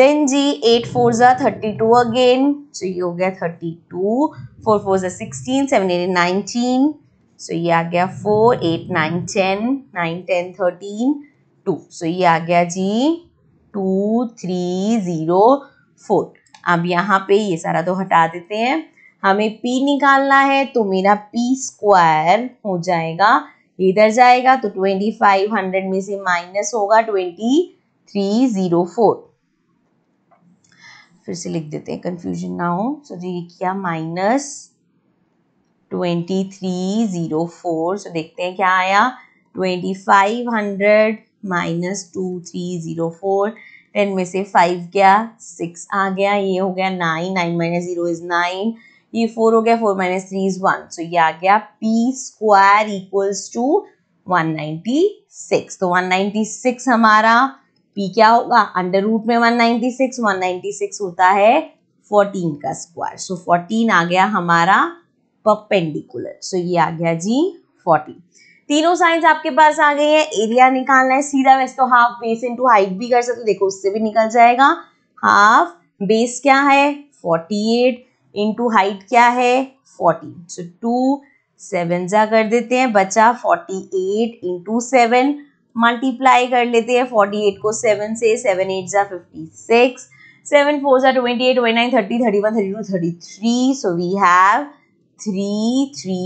then जी एट फोर ज़ा थर्टी टू अगेन सो ये हो गया थर्टी टू फोर फोर जो sixteen seven eight nineteen so ये आ गया four eight nine ten nine ten thirteen two so ये आ गया जी टू थ्री ज़ीरो फोर अब यहाँ पे ये सारा तो हटा देते हैं हमें p निकालना है तो मेरा p स्क्वायर हो जाएगा इधर जाएगा तो ट्वेंटी फाइव हंड्रेड में से माइनस होगा ट्वेंटी थ्री ज़ीरो फोर फिर से लिख देते हैं कंफ्यूजन ना हो सो जी ये किया minus twenty three zero four so देखते हैं क्या आया twenty five hundred minus two three zero four ten में से फाइव गया सिक्स आ गया ये हो गया nine nine minus zero is nine ये फोर हो गया four minus three is one so ये आ गया P square equals to one ninety six तो वन नाइन्टी सिक्स हमारा पी क्या होगा अंडर रूट में one ninety six one ninety six होता है फोर्टीन का स्क्वायर सो फोर्टीन आ गया हमारा परपेंडिकुलर सो ये आ गया जी फोर्टी तीनों साइंस आपके पास आ गई है एरिया निकालना है सीधा वैसे तो हाफ बेस इंटू हाइट भी कर सकते देखो उससे भी निकल जाएगा हाफ बेस क्या है फोर्टी एट इंटू हाइट क्या है फोर्टी सो टू सेवन जा कर देते हैं बचा forty eight into seven multiply कर लेते हैं फोर्टी एट को सेवन से सेवन एट जा फिफ्टी सिक्स सेवन फोर जा twenty eight twenty nine thirty thirty one thirty two thirty three so we have three three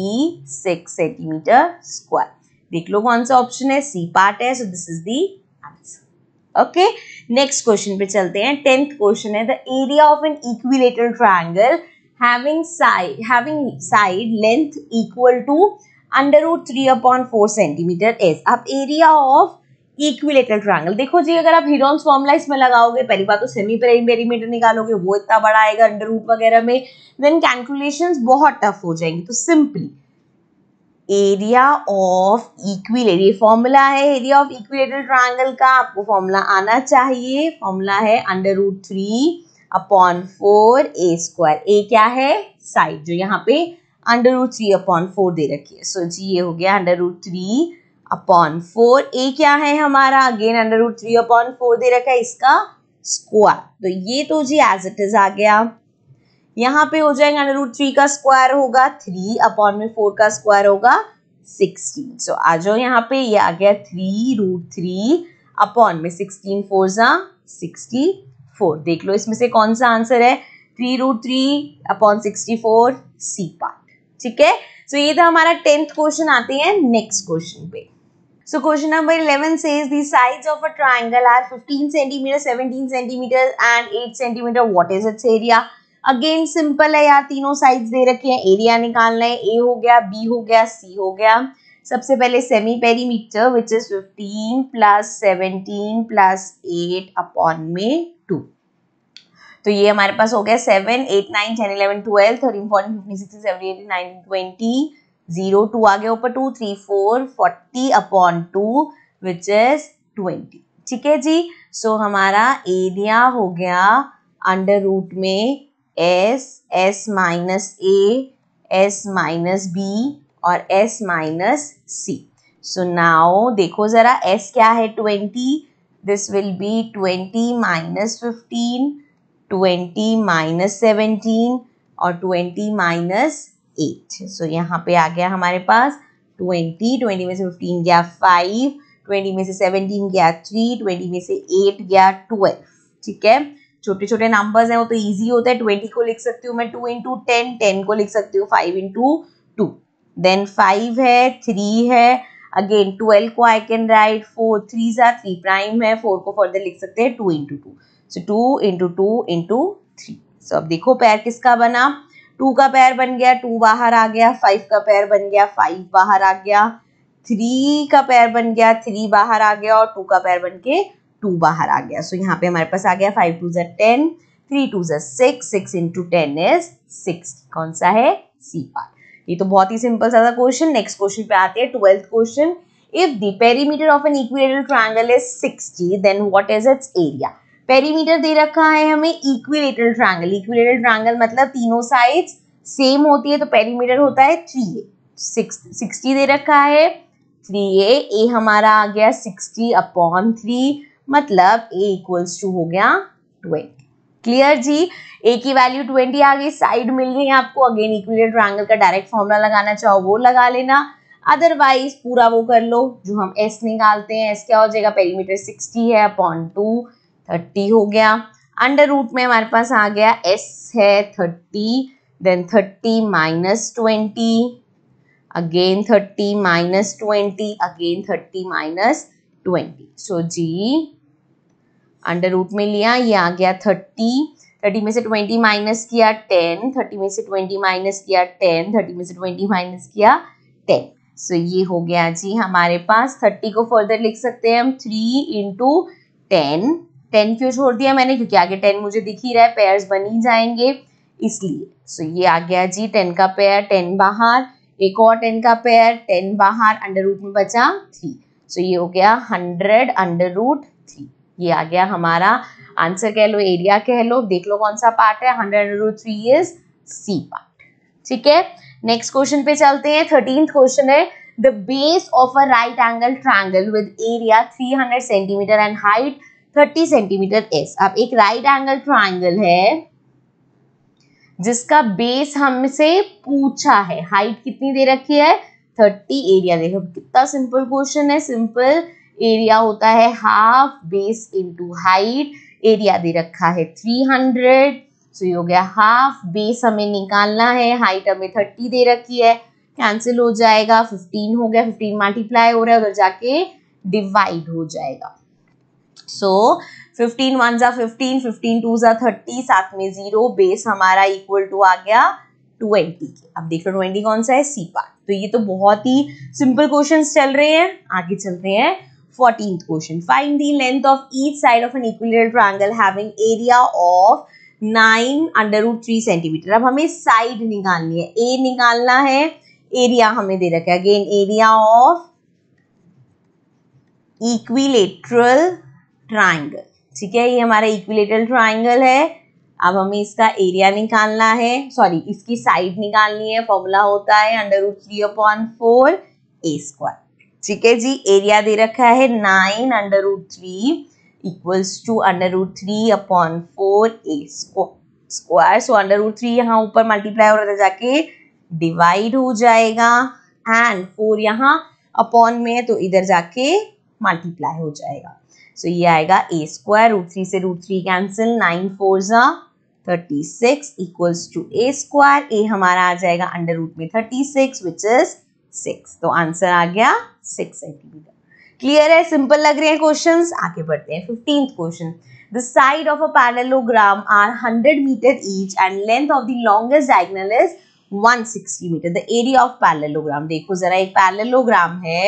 six centimetre square देख लो कौन सा ऑप्शन है सी पार्ट है so this is the okay next question पे चलते हैं टेंथ क्वेश्चन है the area of an equilateral triangle having side having side length equal to under root 3 upon 4 centimeter is ab area of equilateral triangle देखो जी अगर आप Heron's formula इसमें लगाओगे पहली बात तो सेमी पेरीमीटर निकालोगे वो इतना बड़ा आएगा अंडर रूट वगैरह में देन कैलकुलेशंस बहुत टफ हो जाएंगे तो सिंपली एरिया ऑफ ये फॉर्मूला है एरिया ऑफ इक्विलेटरल ट्रायंगल का आपको फॉर्मूला आना चाहिए फॉर्मूला है under root three upon four A square A क्या है साइड जो यहाँ पे under root three upon four दे रखी है सो so, जी ये हो गया under root three upon four A क्या है हमारा again under root three upon four दे रखा है इसका स्क्वायर तो ये तो जी एज इट इज आ गया यहाँ पे हो जाएगा अंडर रूट थ्री का स्क्वायर होगा थ्री अपॉन में फोर का स्क्वायर होगा सिक्सटीन सो आ जाओ यहाँ पे ये आ गया थ्री रूट थ्री अपॉन में सिक्सटीन फोर सा सिक्सटी फोर देख लो इसमें से कौन सा आंसर है three root three upon sixty four C part ठीक है सो ये था हमारा टेंथ क्वेश्चन आते हैं नेक्स्ट क्वेश्चन पे So question number 11 says the sides of a triangle are 15 centimeter, 17 centimeter and 8 centimeter. What is its area? Again simple है यार तीनों sides दे रखे हैं area निकालना है a हो गया b हो गया c हो गया सबसे पहले semi perimeter which is 15 plus 17 plus 8 upon में 2 तो ये हमारे पास हो गया 7 8 9 10 11 12 13 14 15 16 17 18 19 20 जीरो टू आ गया ऊपर two three four forty upon two which is twenty ठीक है जी सो so, हमारा एरिया हो गया अंडर रूट में S S minus A S minus B और एस माइनस सी सो नाओ देखो ज़रा एस क्या है twenty this will be twenty minus fifteen twenty minus seventeen और ट्वेंटी माइनस एट सो यहाँ पे आ गया हमारे पास ट्वेंटी ट्वेंटी में से फिफ्टीन गया फाइव ट्वेंटी में से सेवनटीन गया थ्री ट्वेंटी में से एट गया ट्वेल्व ठीक है छोटे छोटे नंबर्स हैं वो तो इजी होता है ट्वेंटी को लिख सकती हूँ मैं टू इंटू टेन टेन को लिख सकती हूँ five into two then five है थ्री है अगेन ट्वेल्व को I can write four three सा थ्री प्राइम है फोर को फर्दर लिख सकते हैं two into two so two into two into three so अब देखो पैर किसका बना टू का पैर बन गया टू बाहर आ गया फाइव का पैर बन गया फाइव बाहर आ गया थ्री का पैर बन गया थ्री बाहर आ गया और टू का पैर बन के टू बाहर आ गया सो so, यहाँ पे हमारे पास आ गया फाइव टू जर टेन थ्री टू जर six six into ten is six कौन सा है सी पार ये तो बहुत ही सिंपल सा था क्वेश्चन नेक्स्ट क्वेश्चन पे आते हैं twelfth question if the perimeter of an equilateral triangle is six then what is its area perimeter दे रखा है हमें इक्विलेटरल ट्रायंगल इक्विलेटरल ट्रायंगल मतलब तीनों साइड्स सेम होती है तो पेरीमीटर होता है थ्री ए सिक्सटी दे रखा है थ्री ए ए हमारा आ गया सिक्सटी अपॉन थ्री मतलब ए इक्वल्स टू हो गया ट्वेंटी क्लियर जी ए की वैल्यू ट्वेंटी आ गई साइड मिल गई आपको अगेन इक्विलेटरल ट्रायंगल का डायरेक्ट फॉर्मूला लगाना चाहो वो लगा लेना अदरवाइज पूरा वो कर लो जो हम एस निकालते हैं एस क्या हो जाएगा पेरीमीटर सिक्सटी है अपॉन टू थर्टी हो गया अंडर रूट में हमारे पास आ गया एस है thirty then thirty minus twenty again thirty minus twenty again thirty minus twenty so जी अंडर रूट में लिया ये आ गया थर्टी थर्टी में से ट्वेंटी माइनस किया टेन थर्टी में से ट्वेंटी माइनस किया टेन थर्टी में से ट्वेंटी माइनस किया टेन सो ये हो गया जी हमारे पास थर्टी को फर्दर लिख सकते हैं हम थ्री इंटू टेन टेन क्यों छोड़ दिया मैंने क्योंकि आगे टेन मुझे दिख ही रहा है पेयर्स बन ही जाएंगे इसलिए सो ये आ गया जी टेन का पेयर टेन बाहर एक और टेन का पेयर टेन बाहर अंडर रूट में बचा थ्री सो ये हो गया हंड्रेड अंडर रूट थ्री ये आ गया हमारा आंसर कह लो एरिया कह लो देख लो कौन सा पार्ट है hundred under root three is C part ठीक है नेक्स्ट क्वेश्चन पे चलते हैं थर्टीन क्वेश्चन है the base of a right angle triangle with area hundred centimetre and height 30 centimetre is अब एक राइट एंगल ट्राइंगल है जिसका बेस हमसे पूछा है हाइट कितनी दे रखी है 30 एरिया देखो कितना सिंपल क्वेश्चन है सिंपल एरिया होता है half base into height area दे रखा है 300 सो ये हो गया हाफ बेस हमें निकालना है हाइट हमें 30 दे रखी है कैंसिल हो जाएगा 15 हो गया 15 मल्टीप्लाई हो रहा है उधर जाके डिवाइड हो जाएगा सो फिफ्टीन वन ज़ा फिफ्टीन फिफ्टीन टू ज़ा थर्टी साथ में ज़ीरो बेस हमारा इक्वल टू आ गया ट्वेंटी के अब देख लो ट्वेंटी कौन सा है सी पार्ट तो ये तो बहुत ही सिंपल क्वेश्चन चल रहे हैं आगे चल रहे हैं fourteen question find the length of each side of an equilateral triangle having area of nine under root three centimetre अब हमें साइड निकालनी है ए निकालना है एरिया हमें दे रखा है again area of equilateral triangle ठीक है ये हमारा इक्विलेटरल ट्राइंगल है अब हमें इसका एरिया निकालना है सॉरी इसकी साइड निकालनी है फॉर्मूला होता है under root three upon four A square ठीक है जी एरिया दे रखा है nine under root three equals to under root three upon four A square so under root three यहाँ ऊपर मल्टीप्लाई हो रहा था जाके डिवाइड हो जाएगा एंड फोर यहाँ अपॉन में तो इधर जाके मल्टीप्लाई हो जाएगा सो so, ये आएगा ए स्क्वायर रूट थ्री से root three cancel nine four ज़ा thirty six equals to A square A हमारा आ जाएगा अंडर रूट में thirty six which is six तो आंसर आ गया सिक्स सेंटीमीटर क्लियर है सिंपल लग रहे हैं क्वेश्चन आगे बढ़ते हैं fifteenth question the side of a parallelogram are hundred metre each and length of the longest diagonal is one sixty metre the area of parallelogram देखो जरा एक पैरेलोग्राम है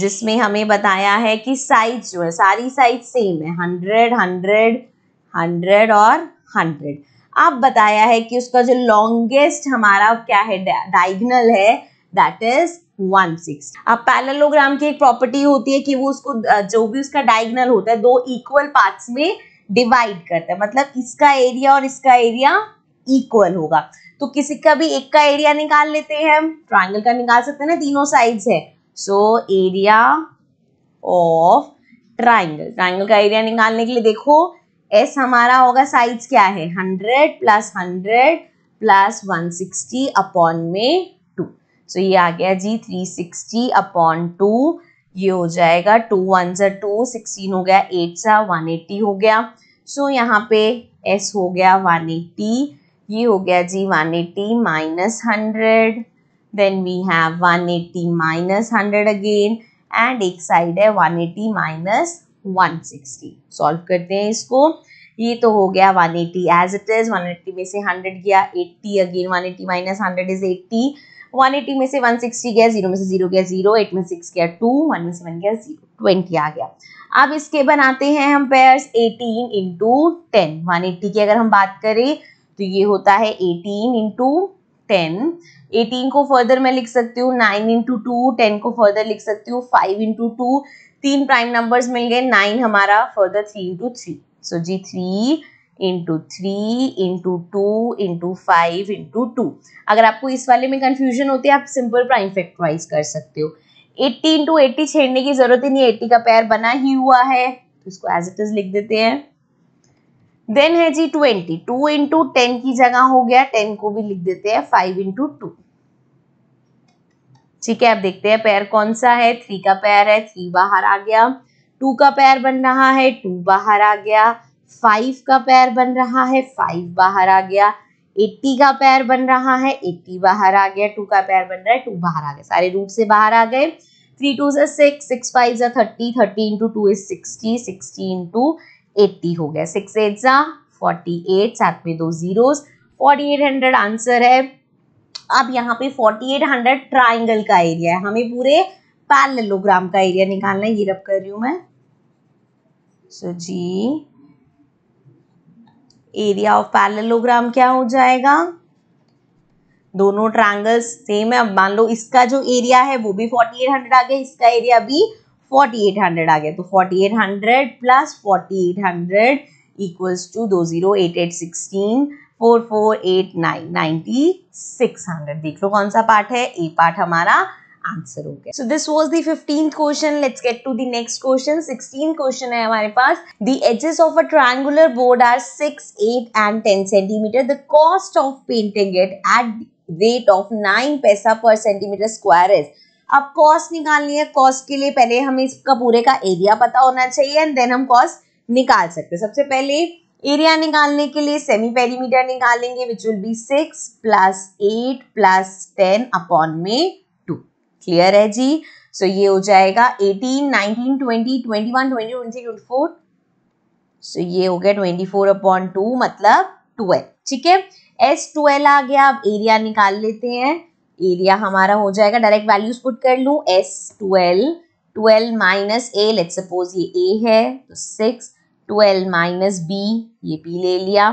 जिसमें हमें बताया है कि साइज जो है सारी साइज सेम है हंड्रेड हंड्रेड हंड्रेड और हंड्रेड अब बताया है कि उसका जो लॉन्गेस्ट हमारा क्या है डाइगनल है दैट इज वन सिक्स अब पैरेललोग्राम की एक प्रॉपर्टी होती है कि वो उसको जो भी उसका डाइगनल होता है दो इक्वल पार्ट्स में डिवाइड करता है मतलब इसका एरिया और इसका एरिया इक्वल होगा तो किसी का भी एक का एरिया निकाल लेते हैं हम ट्राइंगल का निकाल सकते हैं ना तीनों साइड्स है so area of triangle triangle का एरिया निकालने के लिए देखो एस हमारा होगा साइज क्या है hundred plus hundred plus one sixty upon में टू सो ये आ गया जी थ्री सिक्सटी अपॉन टू ये हो जाएगा टू वन सा टू सिक्सटीन हो गया एट सा वन एट्टी हो गया सो so, यहाँ पे एस हो गया वन एट्टी ये हो गया जी one eighty minus hundred Then we have 180 minus 100 again and एक साइड है 180 minus 160. सॉल्व करते हैं इसको ये तो हो गया 180 एज इट इज 180 में से 100 गया 80 अगेन 180 माइनस 100 इज 80 180 में से 160 गया जीरो में से जीरो गया जीरो एट में सिक्स गया टू वन में से 1 गया जीरो ट्वेंटी आ गया अब इसके बनाते हैं हम पेयर्स 18 इंटू टेन वन की अगर हम बात करें तो ये होता है 18 इंटू टेन एटीन को फर्दर मैं लिख सकती हूँ नाइन इंटू टू टेन को फर्दर लिख सकती हूँ फाइव इंटू टू तीन प्राइम नंबर्स मिल गए नाइन हमारा further three into three so जी three into three into two into five into two अगर आपको इस वाले में कंफ्यूजन होती है आप सिंपल प्राइम फैक्टराइज कर सकते हो एट्टी इंटू एट्टी छेड़ने की जरूरत ही नहीं एट्टी का पैर बना ही हुआ है तो इसको एज इट इज लिख देते हैं देन है जी ट्वेंटी टू इंटू टेन की जगह हो गया टेन को भी लिख देते हैं फाइव इंटू टू ठीक है अब देखते हैं पैर कौन सा है थ्री का पैर है थ्री बाहर आ गया टू का पैर बन रहा है टू बाहर आ गया फाइव का पैर बन रहा है फाइव बाहर आ गया एट्टी का पैर बन रहा है एट्टी बाहर आ गया टू का पैर बन रहा है टू बाहर आ गया सारे रूट से बाहर आ गए थ्री टू से सिक्स सिक्स फाइव से thirty thirty into two is sixty sixty into eighty हो गया सिक्स एट सा फोर्टी एट साथ में दो zero forty eight hundred answer है अब यहाँ पे फोर्टी एट हंड्रेड ट्राइंगल का एरिया है हमें पूरे पैरेललोग्राम का एरिया निकालना है ये रब कर रही हूँ मैं सो so, जी एरिया ऑफ पैरेललोग्राम क्या हो जाएगा दोनों ट्राइंगल्स सेम है अब मान लो इसका जो एरिया है वो भी फोर्टी एट हंड्रेड आ गया इसका एरिया भी फोर्टी एट हंड्रेड आ गया तो forty eight hundred plus forty eight hundred equals to दो zero eight eight sixteen four four eight nine ninety six hundred देख लो कौन सा पार्ट है ए पार्ट हमारा आंसर हो गया so this was the fifteen question let's get to the next question sixteen question है हमारे पास the edges of a triangular board are six eight and ten centimetre the cost of painting it at rate of nine paisa per centimetre square is अब cost निकालनी है cost के लिए पहले हमें इसका पूरे का एरिया पता होना चाहिए एंड देन हम कॉस्ट निकाल सकते हैं सबसे पहले एरिया निकालने के लिए सेमी पेरीमीटर निकालेंगे which will be six plus eight plus ten upon में टू क्लियर है जी सो so, ये हो जाएगा eighteen nineteen twenty twenty one twenty twenty twenty four so ये हो गया ट्वेंटी फोर अपॉन टू मतलब ट्वेल्व ठीक है एस ट्वेल्व आ गया अब एरिया निकाल लेते हैं एरिया हमारा हो जाएगा डायरेक्ट वैल्यूज पुट कर लू s twelve twelve minus a let suppose ये ए है तो सिक्स ट्वेल्व माइनस बी ये बी ले लिया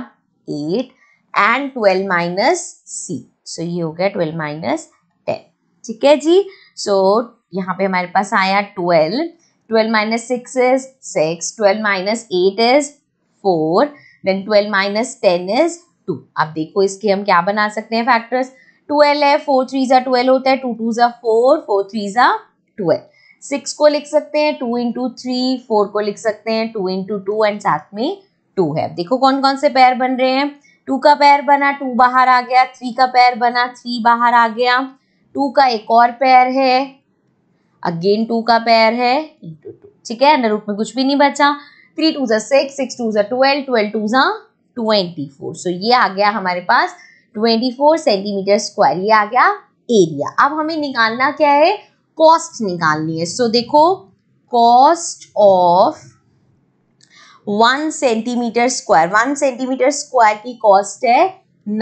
eight and twelve minus C so ये हो गया ट्वेल्व माइनस टेन ठीक है जी सो so, यहाँ पे हमारे पास आया twelve twelve minus six is six twelve minus eight is four then twelve minus ten is two अब देखो इसके हम क्या बना सकते हैं फैक्टर्स ट्वेल्व है फोर थ्री ज़ा ट्वेल्व होता है टू टू ज़ा फोर फोर थ्री ज़ा ट्वेल्व सिक्स को लिख सकते हैं टू इंटू थ्री फोर को लिख सकते हैं टू इंटू टू एंड साथ में टू है देखो कौन कौन से पैर बन रहे हैं टू का पैर बना टू बाहर आ गया थ्री का पैर बना थ्री बाहर आ गया टू का एक और पैर है अगेन टू का पैर है इंटू टू ठीक है अंडर रूट में कुछ भी नहीं बचा थ्री टू ज़ा सिक्स सिक्स टू ज़ा ट्वेल्व ट्वेल्व टू ज़ा ट्वेंटी फोर सो ये आ गया हमारे पास 24 सेंटीमीटर स्क्वायर ये आ गया एरिया अब हमें निकालना क्या है कॉस्ट निकालनी है सो देखो cost of one centimetre square one centimetre square की कॉस्ट है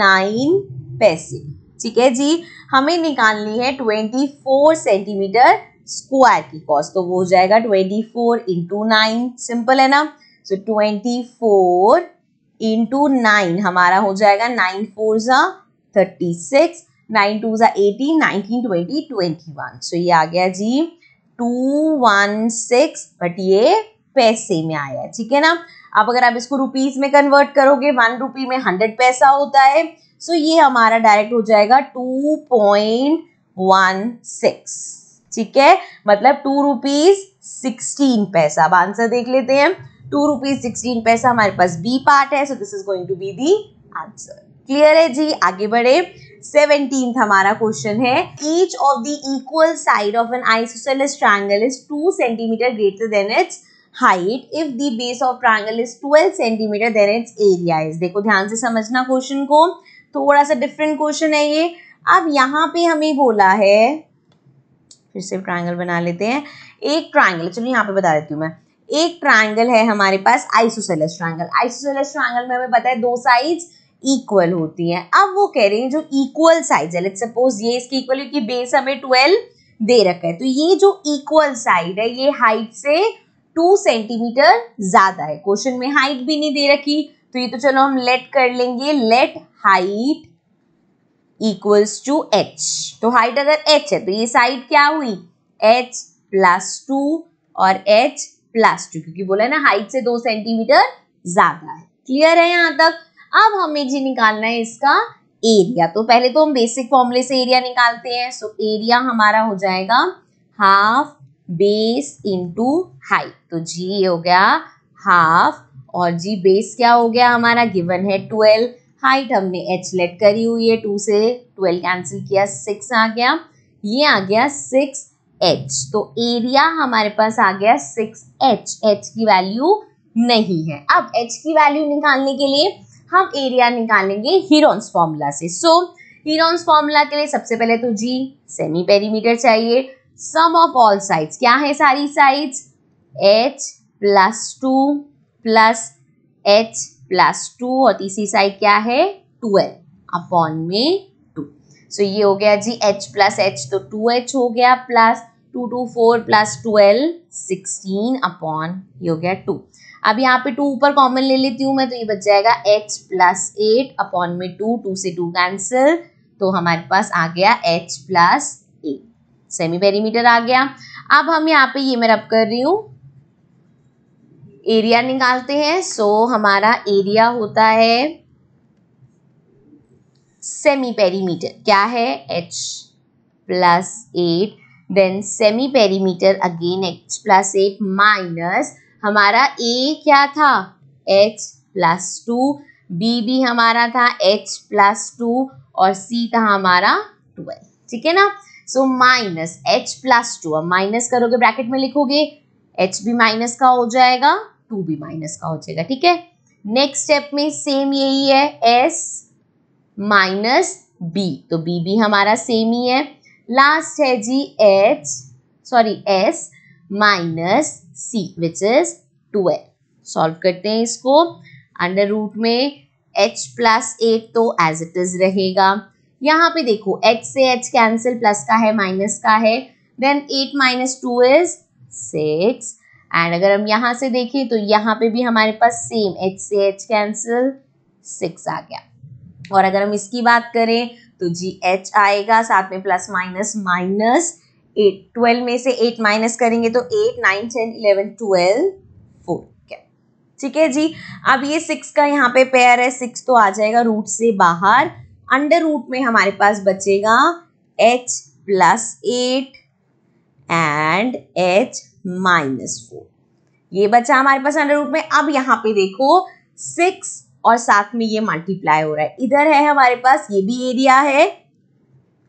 नाइन पैसे ठीक है जी हमें निकालनी है ट्वेंटी फोर सेंटीमीटर स्क्वायर की कॉस्ट तो वो हो जाएगा twenty four into nine simple है ना so twenty four into nine हमारा हो जाएगा नाइन फोर ज़ा थर्टी सिक्स नाइन टू ज़ा eighteen nineteen twenty twenty one so ये आ गया जी टू वन सिक्स बट ये पैसे में आया है ठीक है ना अब अगर आप इसको रुपीस में कन्वर्ट करोगे वन रुपी में हंड्रेड पैसा होता है सो ये हमारा डायरेक्ट हो जाएगा टू पॉइंट वन सिक्स ठीक है मतलब टू रुपीज सिक्सटीन पैसा अब आंसर देख लेते हैं टू रुपीज सिक्सटीन पैसा हमारे पास बी पार्ट है so this is going to be the answer clear है जी आगे बढ़े सेवनटीन हमारा क्वेश्चन है each of the equal side of an isosceles triangle is two centimetre greater than its height if the base of triangle is twelve centimetre then its area is देखो ध्यान से समझना क्वेश्चन को थोड़ा सा different question है ये अब यहाँ पे हमें बोला है फिर से ट्राइंगल बना लेते हैं एक ट्राइंगल चलो यहाँ पे बता देती हूँ मैं एक ट्राइंगल है हमारे पास आइसोसेलस ट्राइंगल आइसोसेलस ट्राइंगल में हमें पता है दो साइड इक्वल होती हैं अब वो कह रहे हैं जो इक्वल साइज है लेट्स सपोज ये इसके इक्वल क्योंकि बेस हमें ट्वेल्व दे रखा है तो ये जो इक्वल साइड है ये हाइट से टू सेंटीमीटर ज्यादा है क्वेश्चन में हाइट भी नहीं दे रखी तो ये तो चलो हम लेट कर लेंगे let height equals to h तो हाइट अगर एच है तो ये साइड क्या हुई एच प्लस टू और एच प्लस टू क्योंकि बोला है ना हाइट से दो सेंटीमीटर ज्यादा है क्लियर है यहाँ तक अब हमें जी निकालना है इसका एरिया तो पहले तो हम बेसिक फॉर्मूले से एरिया निकालते हैं सो एरिया हमारा हो जाएगा हाफ बेस इंटू हाइट तो जी ये हो गया हाफ और जी बेस क्या हो गया हमारा गिवन है ट्वेल्व हाइट हमने एच लेट करी हुई है टू से ट्वेल्व कैंसिल किया सिक्स आ गया ये आ गया सिक्स एच तो एरिया हमारे पास आ गया सिक्स एच एच की वैल्यू नहीं है अब एच की वैल्यू निकालने के लिए हम एरिया निकालेंगे हीरोन्स फॉर्मूला से सो हीरोन्स फॉर्मूला के लिए सबसे पहले तो जी सेमी पेरीमीटर चाहिए सम ऑफ ऑल साइड्स क्या है सारी sides h plus two plus h plus two और तीसरी साइड क्या है ट्वेल्व अपॉन में सो ये हो गया जी एच प्लस एच तो टू एच हो गया plus two two four plus twelve sixteen upon ये हो गया टू अब यहाँ पे टू ऊपर कॉमन ले लेती हूँ मैं तो ये बच जाएगा एच प्लस एट अपॉन में टू टू से टू कैंसिल तो हमारे पास आ गया h plus eight semi perimeter आ गया अब हम यहाँ पे ये मैं रब कर रही हूँ एरिया निकालते हैं सो so, हमारा एरिया होता है सेमी पेरीमीटर क्या है h plus eight then semi perimeter again h plus eight minus हमारा ए क्या था एच प्लस टू बी भी हमारा था एच प्लस टू और सी था हमारा ट्वेल्व ठीक है ना so minus h plus two अब माइनस करोगे ब्रैकेट में लिखोगे एच भी माइनस का हो जाएगा टू भी माइनस का हो जाएगा ठीक है नेक्स्ट स्टेप में सेम यही है एस माइनस बी तो बी भी हमारा सेम ही है लास्ट है जी h sorry s minus c which is twelve solve करते हैं इसको अंडर रूट में एच प्लस एट तो एज इट इज रहेगा यहाँ पे देखो एच से एच कैंसिल प्लस का है माइनस का है then eight minus two is six and अगर हम यहाँ से देखें तो यहाँ पे भी हमारे पास सेम एच से एच कैंसिल सिक्स आ गया और अगर हम इसकी बात करें तो जी एच आएगा साथ में plus minus minus eight twelve में से एट माइनस करेंगे तो eight nine ten eleven twelve four ठीक है जी अब ये सिक्स का यहाँ पे पेयर है सिक्स तो आ जाएगा रूट से बाहर अंडर रूट में हमारे पास बचेगा h plus eight and h minus four ये बचा हमारे पास अंडर रूट में अब यहाँ पे देखो सिक्स और साथ में ये मल्टीप्लाई हो रहा है इधर है हमारे पास ये भी एरिया है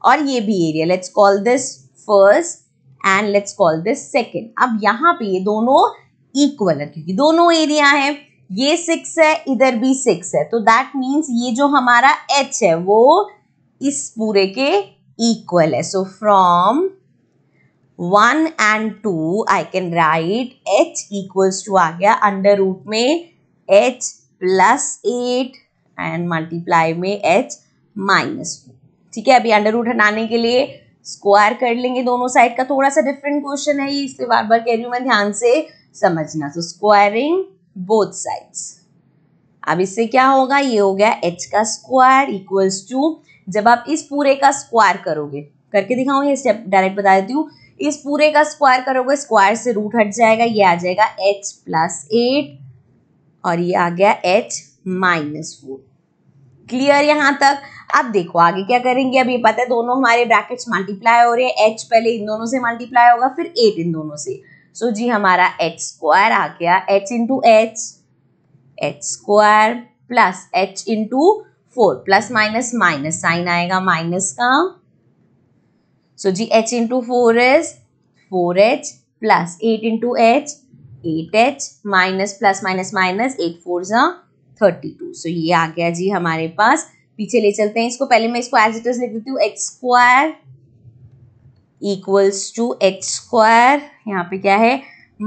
और ये भी area let's call this first and let's call this second अब यहाँ पे ये दोनों इक्वल है क्योंकि दोनों एरिया है ये सिक्स है इधर भी सिक्स है तो दैट मीन्स ये जो हमारा एच है वो इस पूरे के इक्वल है so from one and two I can write h equals to आ गया अंडर रूट में h plus eight and multiply में एच माइनस टू ठीक है अभी अंडर रूट हटाने के लिए स्क्वायर कर लेंगे दोनों साइड का थोड़ा सा डिफरेंट क्वेश्चन है ये इसलिए बार बार कह रही हूँ मैं ध्यान से समझना तो स्क्वायरिंग बोथ साइड्स अब इससे क्या होगा ये हो गया एच का स्क्वायर इक्वल्स टू जब आप इस पूरे का स्क्वायर करोगे करके दिखाऊँ ये स्टेप डायरेक्ट बता देती हूँ इस पूरे का स्क्वायर करोगे स्क्वायर से रूट हट जाएगा ये आ जाएगा एच प्लस एट और ये आ गया एच माइनस फोर क्लियर यहाँ तक अब देखो आगे क्या करेंगे अब ये पता है दोनों हमारे ब्रैकेट्स मल्टीप्लाई हो रहे हैं एच पहले इन दोनों से मल्टीप्लाई होगा फिर एट इन दोनों से सो so, जी हमारा एच स्क्वायर आ गया h into h h square plus h into four plus minus minus sign आएगा माइनस का सो so, जी h into four is four h plus eight into h 8h minus plus minus minus eight four ज़ा thirty two so ये आ गया जी हमारे पास पीछे ले चलते हैं इसको पहले मैं इसको एज इट इज लिख देती हूँ x square equals to x square यहाँ पे क्या है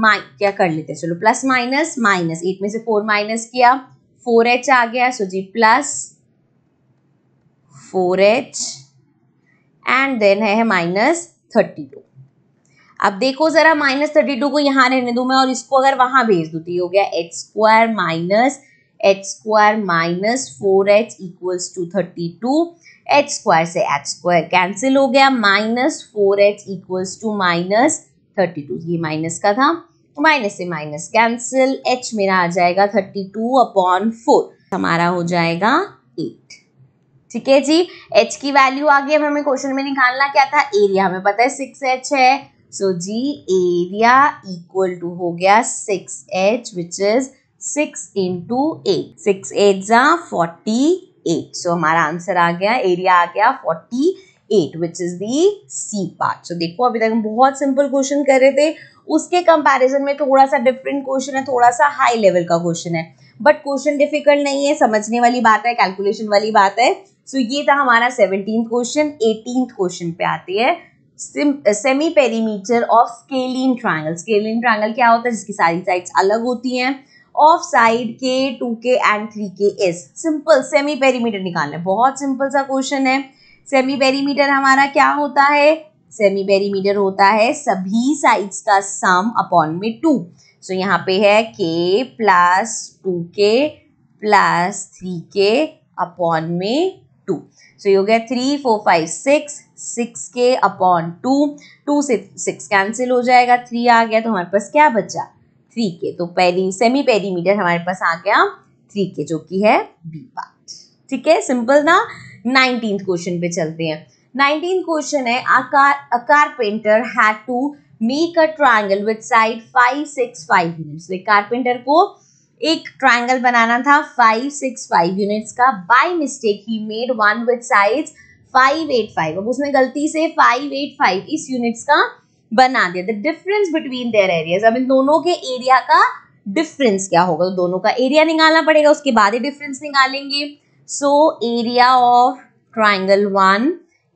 माइ क्या कर लेते हैं चलो प्लस माइनस माइनस एट में से फोर माइनस किया फोर एच आ गया सो जी plus four h and then है माइनस थर्टी टू अब देखो जरा माइनस थर्टी टू को यहाँ रहने दू मैं और इसको अगर वहां भेज दू तो ये हो गया x square minus x square minus four h equals to thirty two h square से एच स्क्वायर कैंसिल हो गया minus four h equals to minus thirty two ये माइनस का था माइनस तो से माइनस कैंसिल एच मेरा आ जाएगा थर्टी टू अपॉन फोर हमारा हो जाएगा एट ठीक है जी एच की वैल्यू आ गई अब हमें क्वेश्चन में निकालना क्या था एरिया हमें पता है सिक्स एच है सो जी एरिया इक्वल टू हो गया six h which is six into eight six eight जा फोर्टी एट सो हमारा आंसर आ गया एरिया आ गया forty eight which is the c part so देखो अभी तक हम बहुत सिंपल क्वेश्चन कर रहे थे उसके कंपैरिजन में थोड़ा सा डिफरेंट क्वेश्चन है थोड़ा सा हाई लेवल का क्वेश्चन है बट क्वेश्चन डिफिकल्ट नहीं है समझने वाली बात है कैलकुलेशन वाली बात है सो so, ये था हमारा सेवनटीन क्वेश्चन एटीन क्वेश्चन पे आती है semi perimeter of scalene triangle scalene triangle क्या होता है जिसकी सारी साइड्स अलग होती हैं of side k two k and three k s simple semi perimeter निकालना है बहुत सिंपल सा क्वेश्चन है सेमी पेरीमीटर हमारा क्या होता है सेमी पेरीमीटर होता है सभी साइड्स का सम अपॉन में टू सो so, यहाँ पे है k plus two k plus three k upon में two so you get three four five six six k upon two two से सिक्स कैंसिल हो जाएगा थ्री आ गया तो हमारे पास क्या बचा थ्री के तो पेरी सेमी पेरीमीटर हमारे पास आ गया थ्री के जो कि है बी पार्ट ठीक है सिंपल ना नाइनटीन क्वेश्चन पे चलते हैं नाइनटीन क्वेश्चन है a carpenter had to make a triangle with side five six five units carpenter को एक ट्राइंगल बनाना था फाइव सिक्स फाइव यूनिट्स का बाय मिस्टेक ही made one with size five eight five अब उसने गलती से फाइव एट फाइव इस यूनिट्स का बना दिया the difference between their areas अब इन दोनों के एरिया का डिफरेंस क्या होगा तो दोनों का एरिया निकालना पड़ेगा उसके बाद ही डिफरेंस निकालेंगे so area of triangle one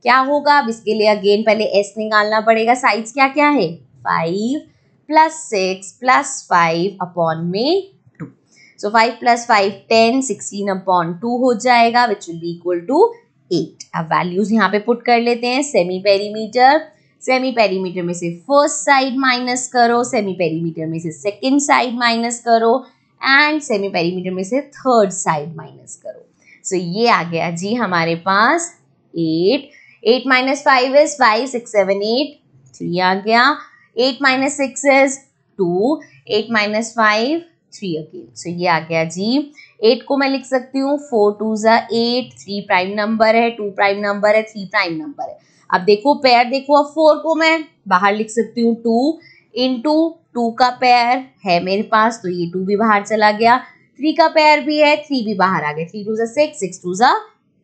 क्या होगा अब इसके लिए अगेन पहले एस निकालना पड़ेगा साइज क्या क्या है five plus six plus five upon में so five plus five ten sixteen upon two हो जाएगा which will be equal to eight अब वैल्यूज यहाँ पे पुट कर लेते हैं सेमी पेरीमीटर सेमी पेरीमीटर में से फर्स्ट साइड माइनस करो सेमी पेरीमीटर में से सेकेंड साइड माइनस करो एंड सेमी पेरीमीटर में से थर्ड साइड माइनस करो सो so, ये आ गया जी हमारे पास eight eight minus five is five six seven eight three आ गया eight minus six is two eight minus five three again so ये आ गया जी एट को मैं लिख सकती हूँ फोर टू ज़ा एट थ्री प्राइम नंबर है टू प्राइम नंबर है थ्री प्राइम नंबर है अब देखो पैर देखो अब फोर को मैं बाहर लिख सकती हूँ टू इन टू टू का पैर है मेरे पास तो ये टू भी बाहर चला गया थ्री का पैर भी है थ्री भी बाहर आ गया थ्री टू ज़ा सिक्स सिक्स टू ज़ा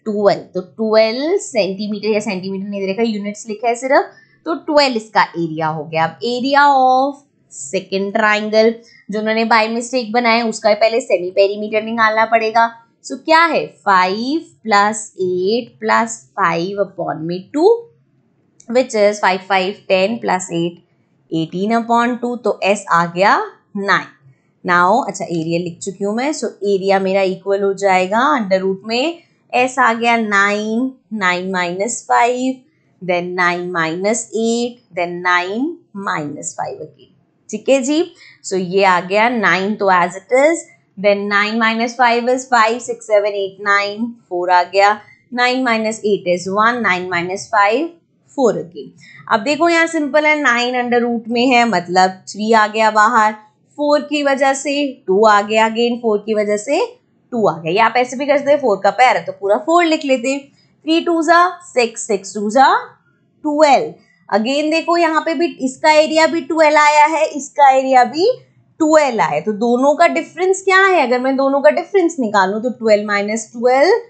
ट्वेल्व तो ट्वेल्व सेंटीमीटर या सेंटीमीटर नहीं देखा यूनिट्स लिखा है सिर्फ तो ट्वेल्व इसका एरिया हो गया अब एरिया ऑफ सेकेंड ट्राइंगल जो उन्होंने बाई मिस्टेक बनाए उसका पहले सेमी पेरीमीटर निकालना पड़ेगा सो so, क्या है five plus eight plus five upon में two which is five five ten plus eight eighteen upon two तो एस आ गया नाइन नाउ अच्छा एरिया लिख चुकी हूँ मैं सो so, एरिया मेरा इक्वल हो जाएगा अंडर रूट में एस आ गया nine nine minus five then nine minus eight then nine minus five again ठीक है जी सो so, ये आ गया नाइन तो as it is then nine minus five is five six seven eight nine four आ गया nine minus eight is one nine minus five four again अब देखो यहाँ सिंपल है नाइन अंडर रूट में है मतलब थ्री आ गया बाहर फोर की वजह से टू आ गया अगेन फोर की वजह से टू आ गया ये आप ऐसे भी कर सकते फोर का पैर है तो पूरा फोर लिख लेते थ्री टू ज़ा सिक्स सिक्स टू ज़ा ट्वेल्व अगेन देखो यहाँ पे भी इसका एरिया भी ट्वेल्व आया है इसका एरिया भी ट्वेल्व आया है तो दोनों का डिफरेंस क्या है अगर मैं दोनों का डिफरेंस निकालू तो ट्वेल्व माइनस ट्वेल्व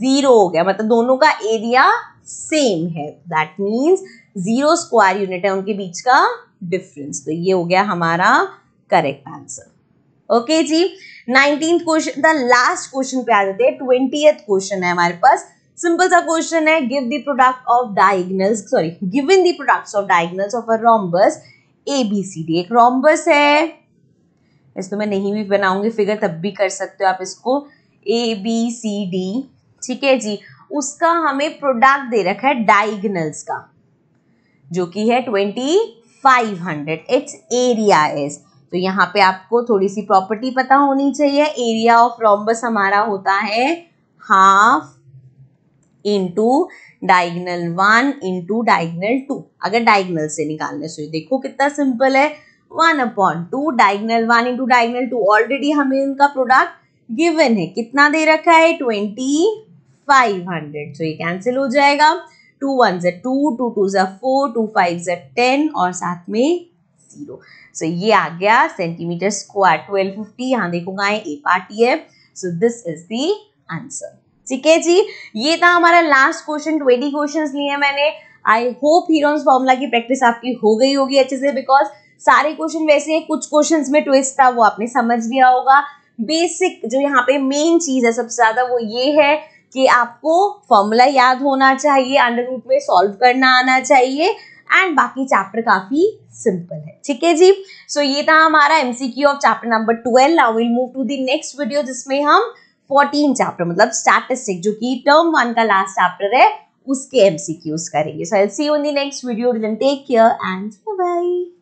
जीरो हो गया मतलब दोनों का एरिया सेम है that means zero square unit है उनके बीच का डिफरेंस तो ये हो गया हमारा करेक्ट आंसर ओके जी nineteen question the last question पे आ जाते हैं ट्वेंटी क्वेश्चन है हमारे पास सिंपल सा क्वेश्चन है give the product of diagonal sorry give in the product of diagonals of a rhombus A B C D एक रॉम्बस है इसको मैं नहीं भी बनाऊंगी फिगर तब भी कर सकते हो आप इसको ए बी सी डी ठीक है जी उसका हमें प्रोडक्ट दे रखा है डायगनल्स का जो कि है twenty five hundred it's area is तो यहाँ पे आपको थोड़ी सी प्रॉपर्टी पता होनी चाहिए एरिया ऑफ रॉम्बस हमारा होता है half into diagonal one into diagonal two अगर डाइगनल से निकालने से देखो कितना सिंपल है one upon two diagonal one into diagonal two already हमें इनका प्रोडक्ट गिवन है कितना दे रखा है ट्वेंटी फाइव हंड्रेड सो ये कैंसिल हो जाएगा टू वन जै टू टू टू जै फोर टू फाइव जै टेन और साथ में जीरो सो ये आ गया सेंटीमीटर स्क्वायर ट्वेल्व फिफ्टी यहाँ देखूंगा ए पार्टी है so this is the answer ठीक है जी ये था हमारा लास्ट क्वेश्चन ट्वेंटी क्वेश्चन लिए मैंने आई होप हीरोन्स फॉर्मूला की प्रैक्टिस आपकी हो गई होगी अच्छे से बिकॉज सारे क्वेश्चन वैसे हैं कुछ क्वेश्चंस में ट्विस्ट था वो आपने समझ लिया होगा बेसिक जो यहाँ पे मेन चीज है सबसे ज्यादा वो ये है कि आपको फॉर्मूला याद होना चाहिए अंडर रूट में सॉल्व करना आना चाहिए एंड बाकी चैप्टर काफी सिंपल है ठीक है जी सो so, ये था हमारा MCQ of chapter number twelve I will move to the next video जिसमें हम फोर्टीन चैप्टर मतलब स्टैटिस्टिक जो कि टर्म वन का लास्ट चैप्टर है उसके एमसीक्यूज करेंगे so I see you in the next video take care and bye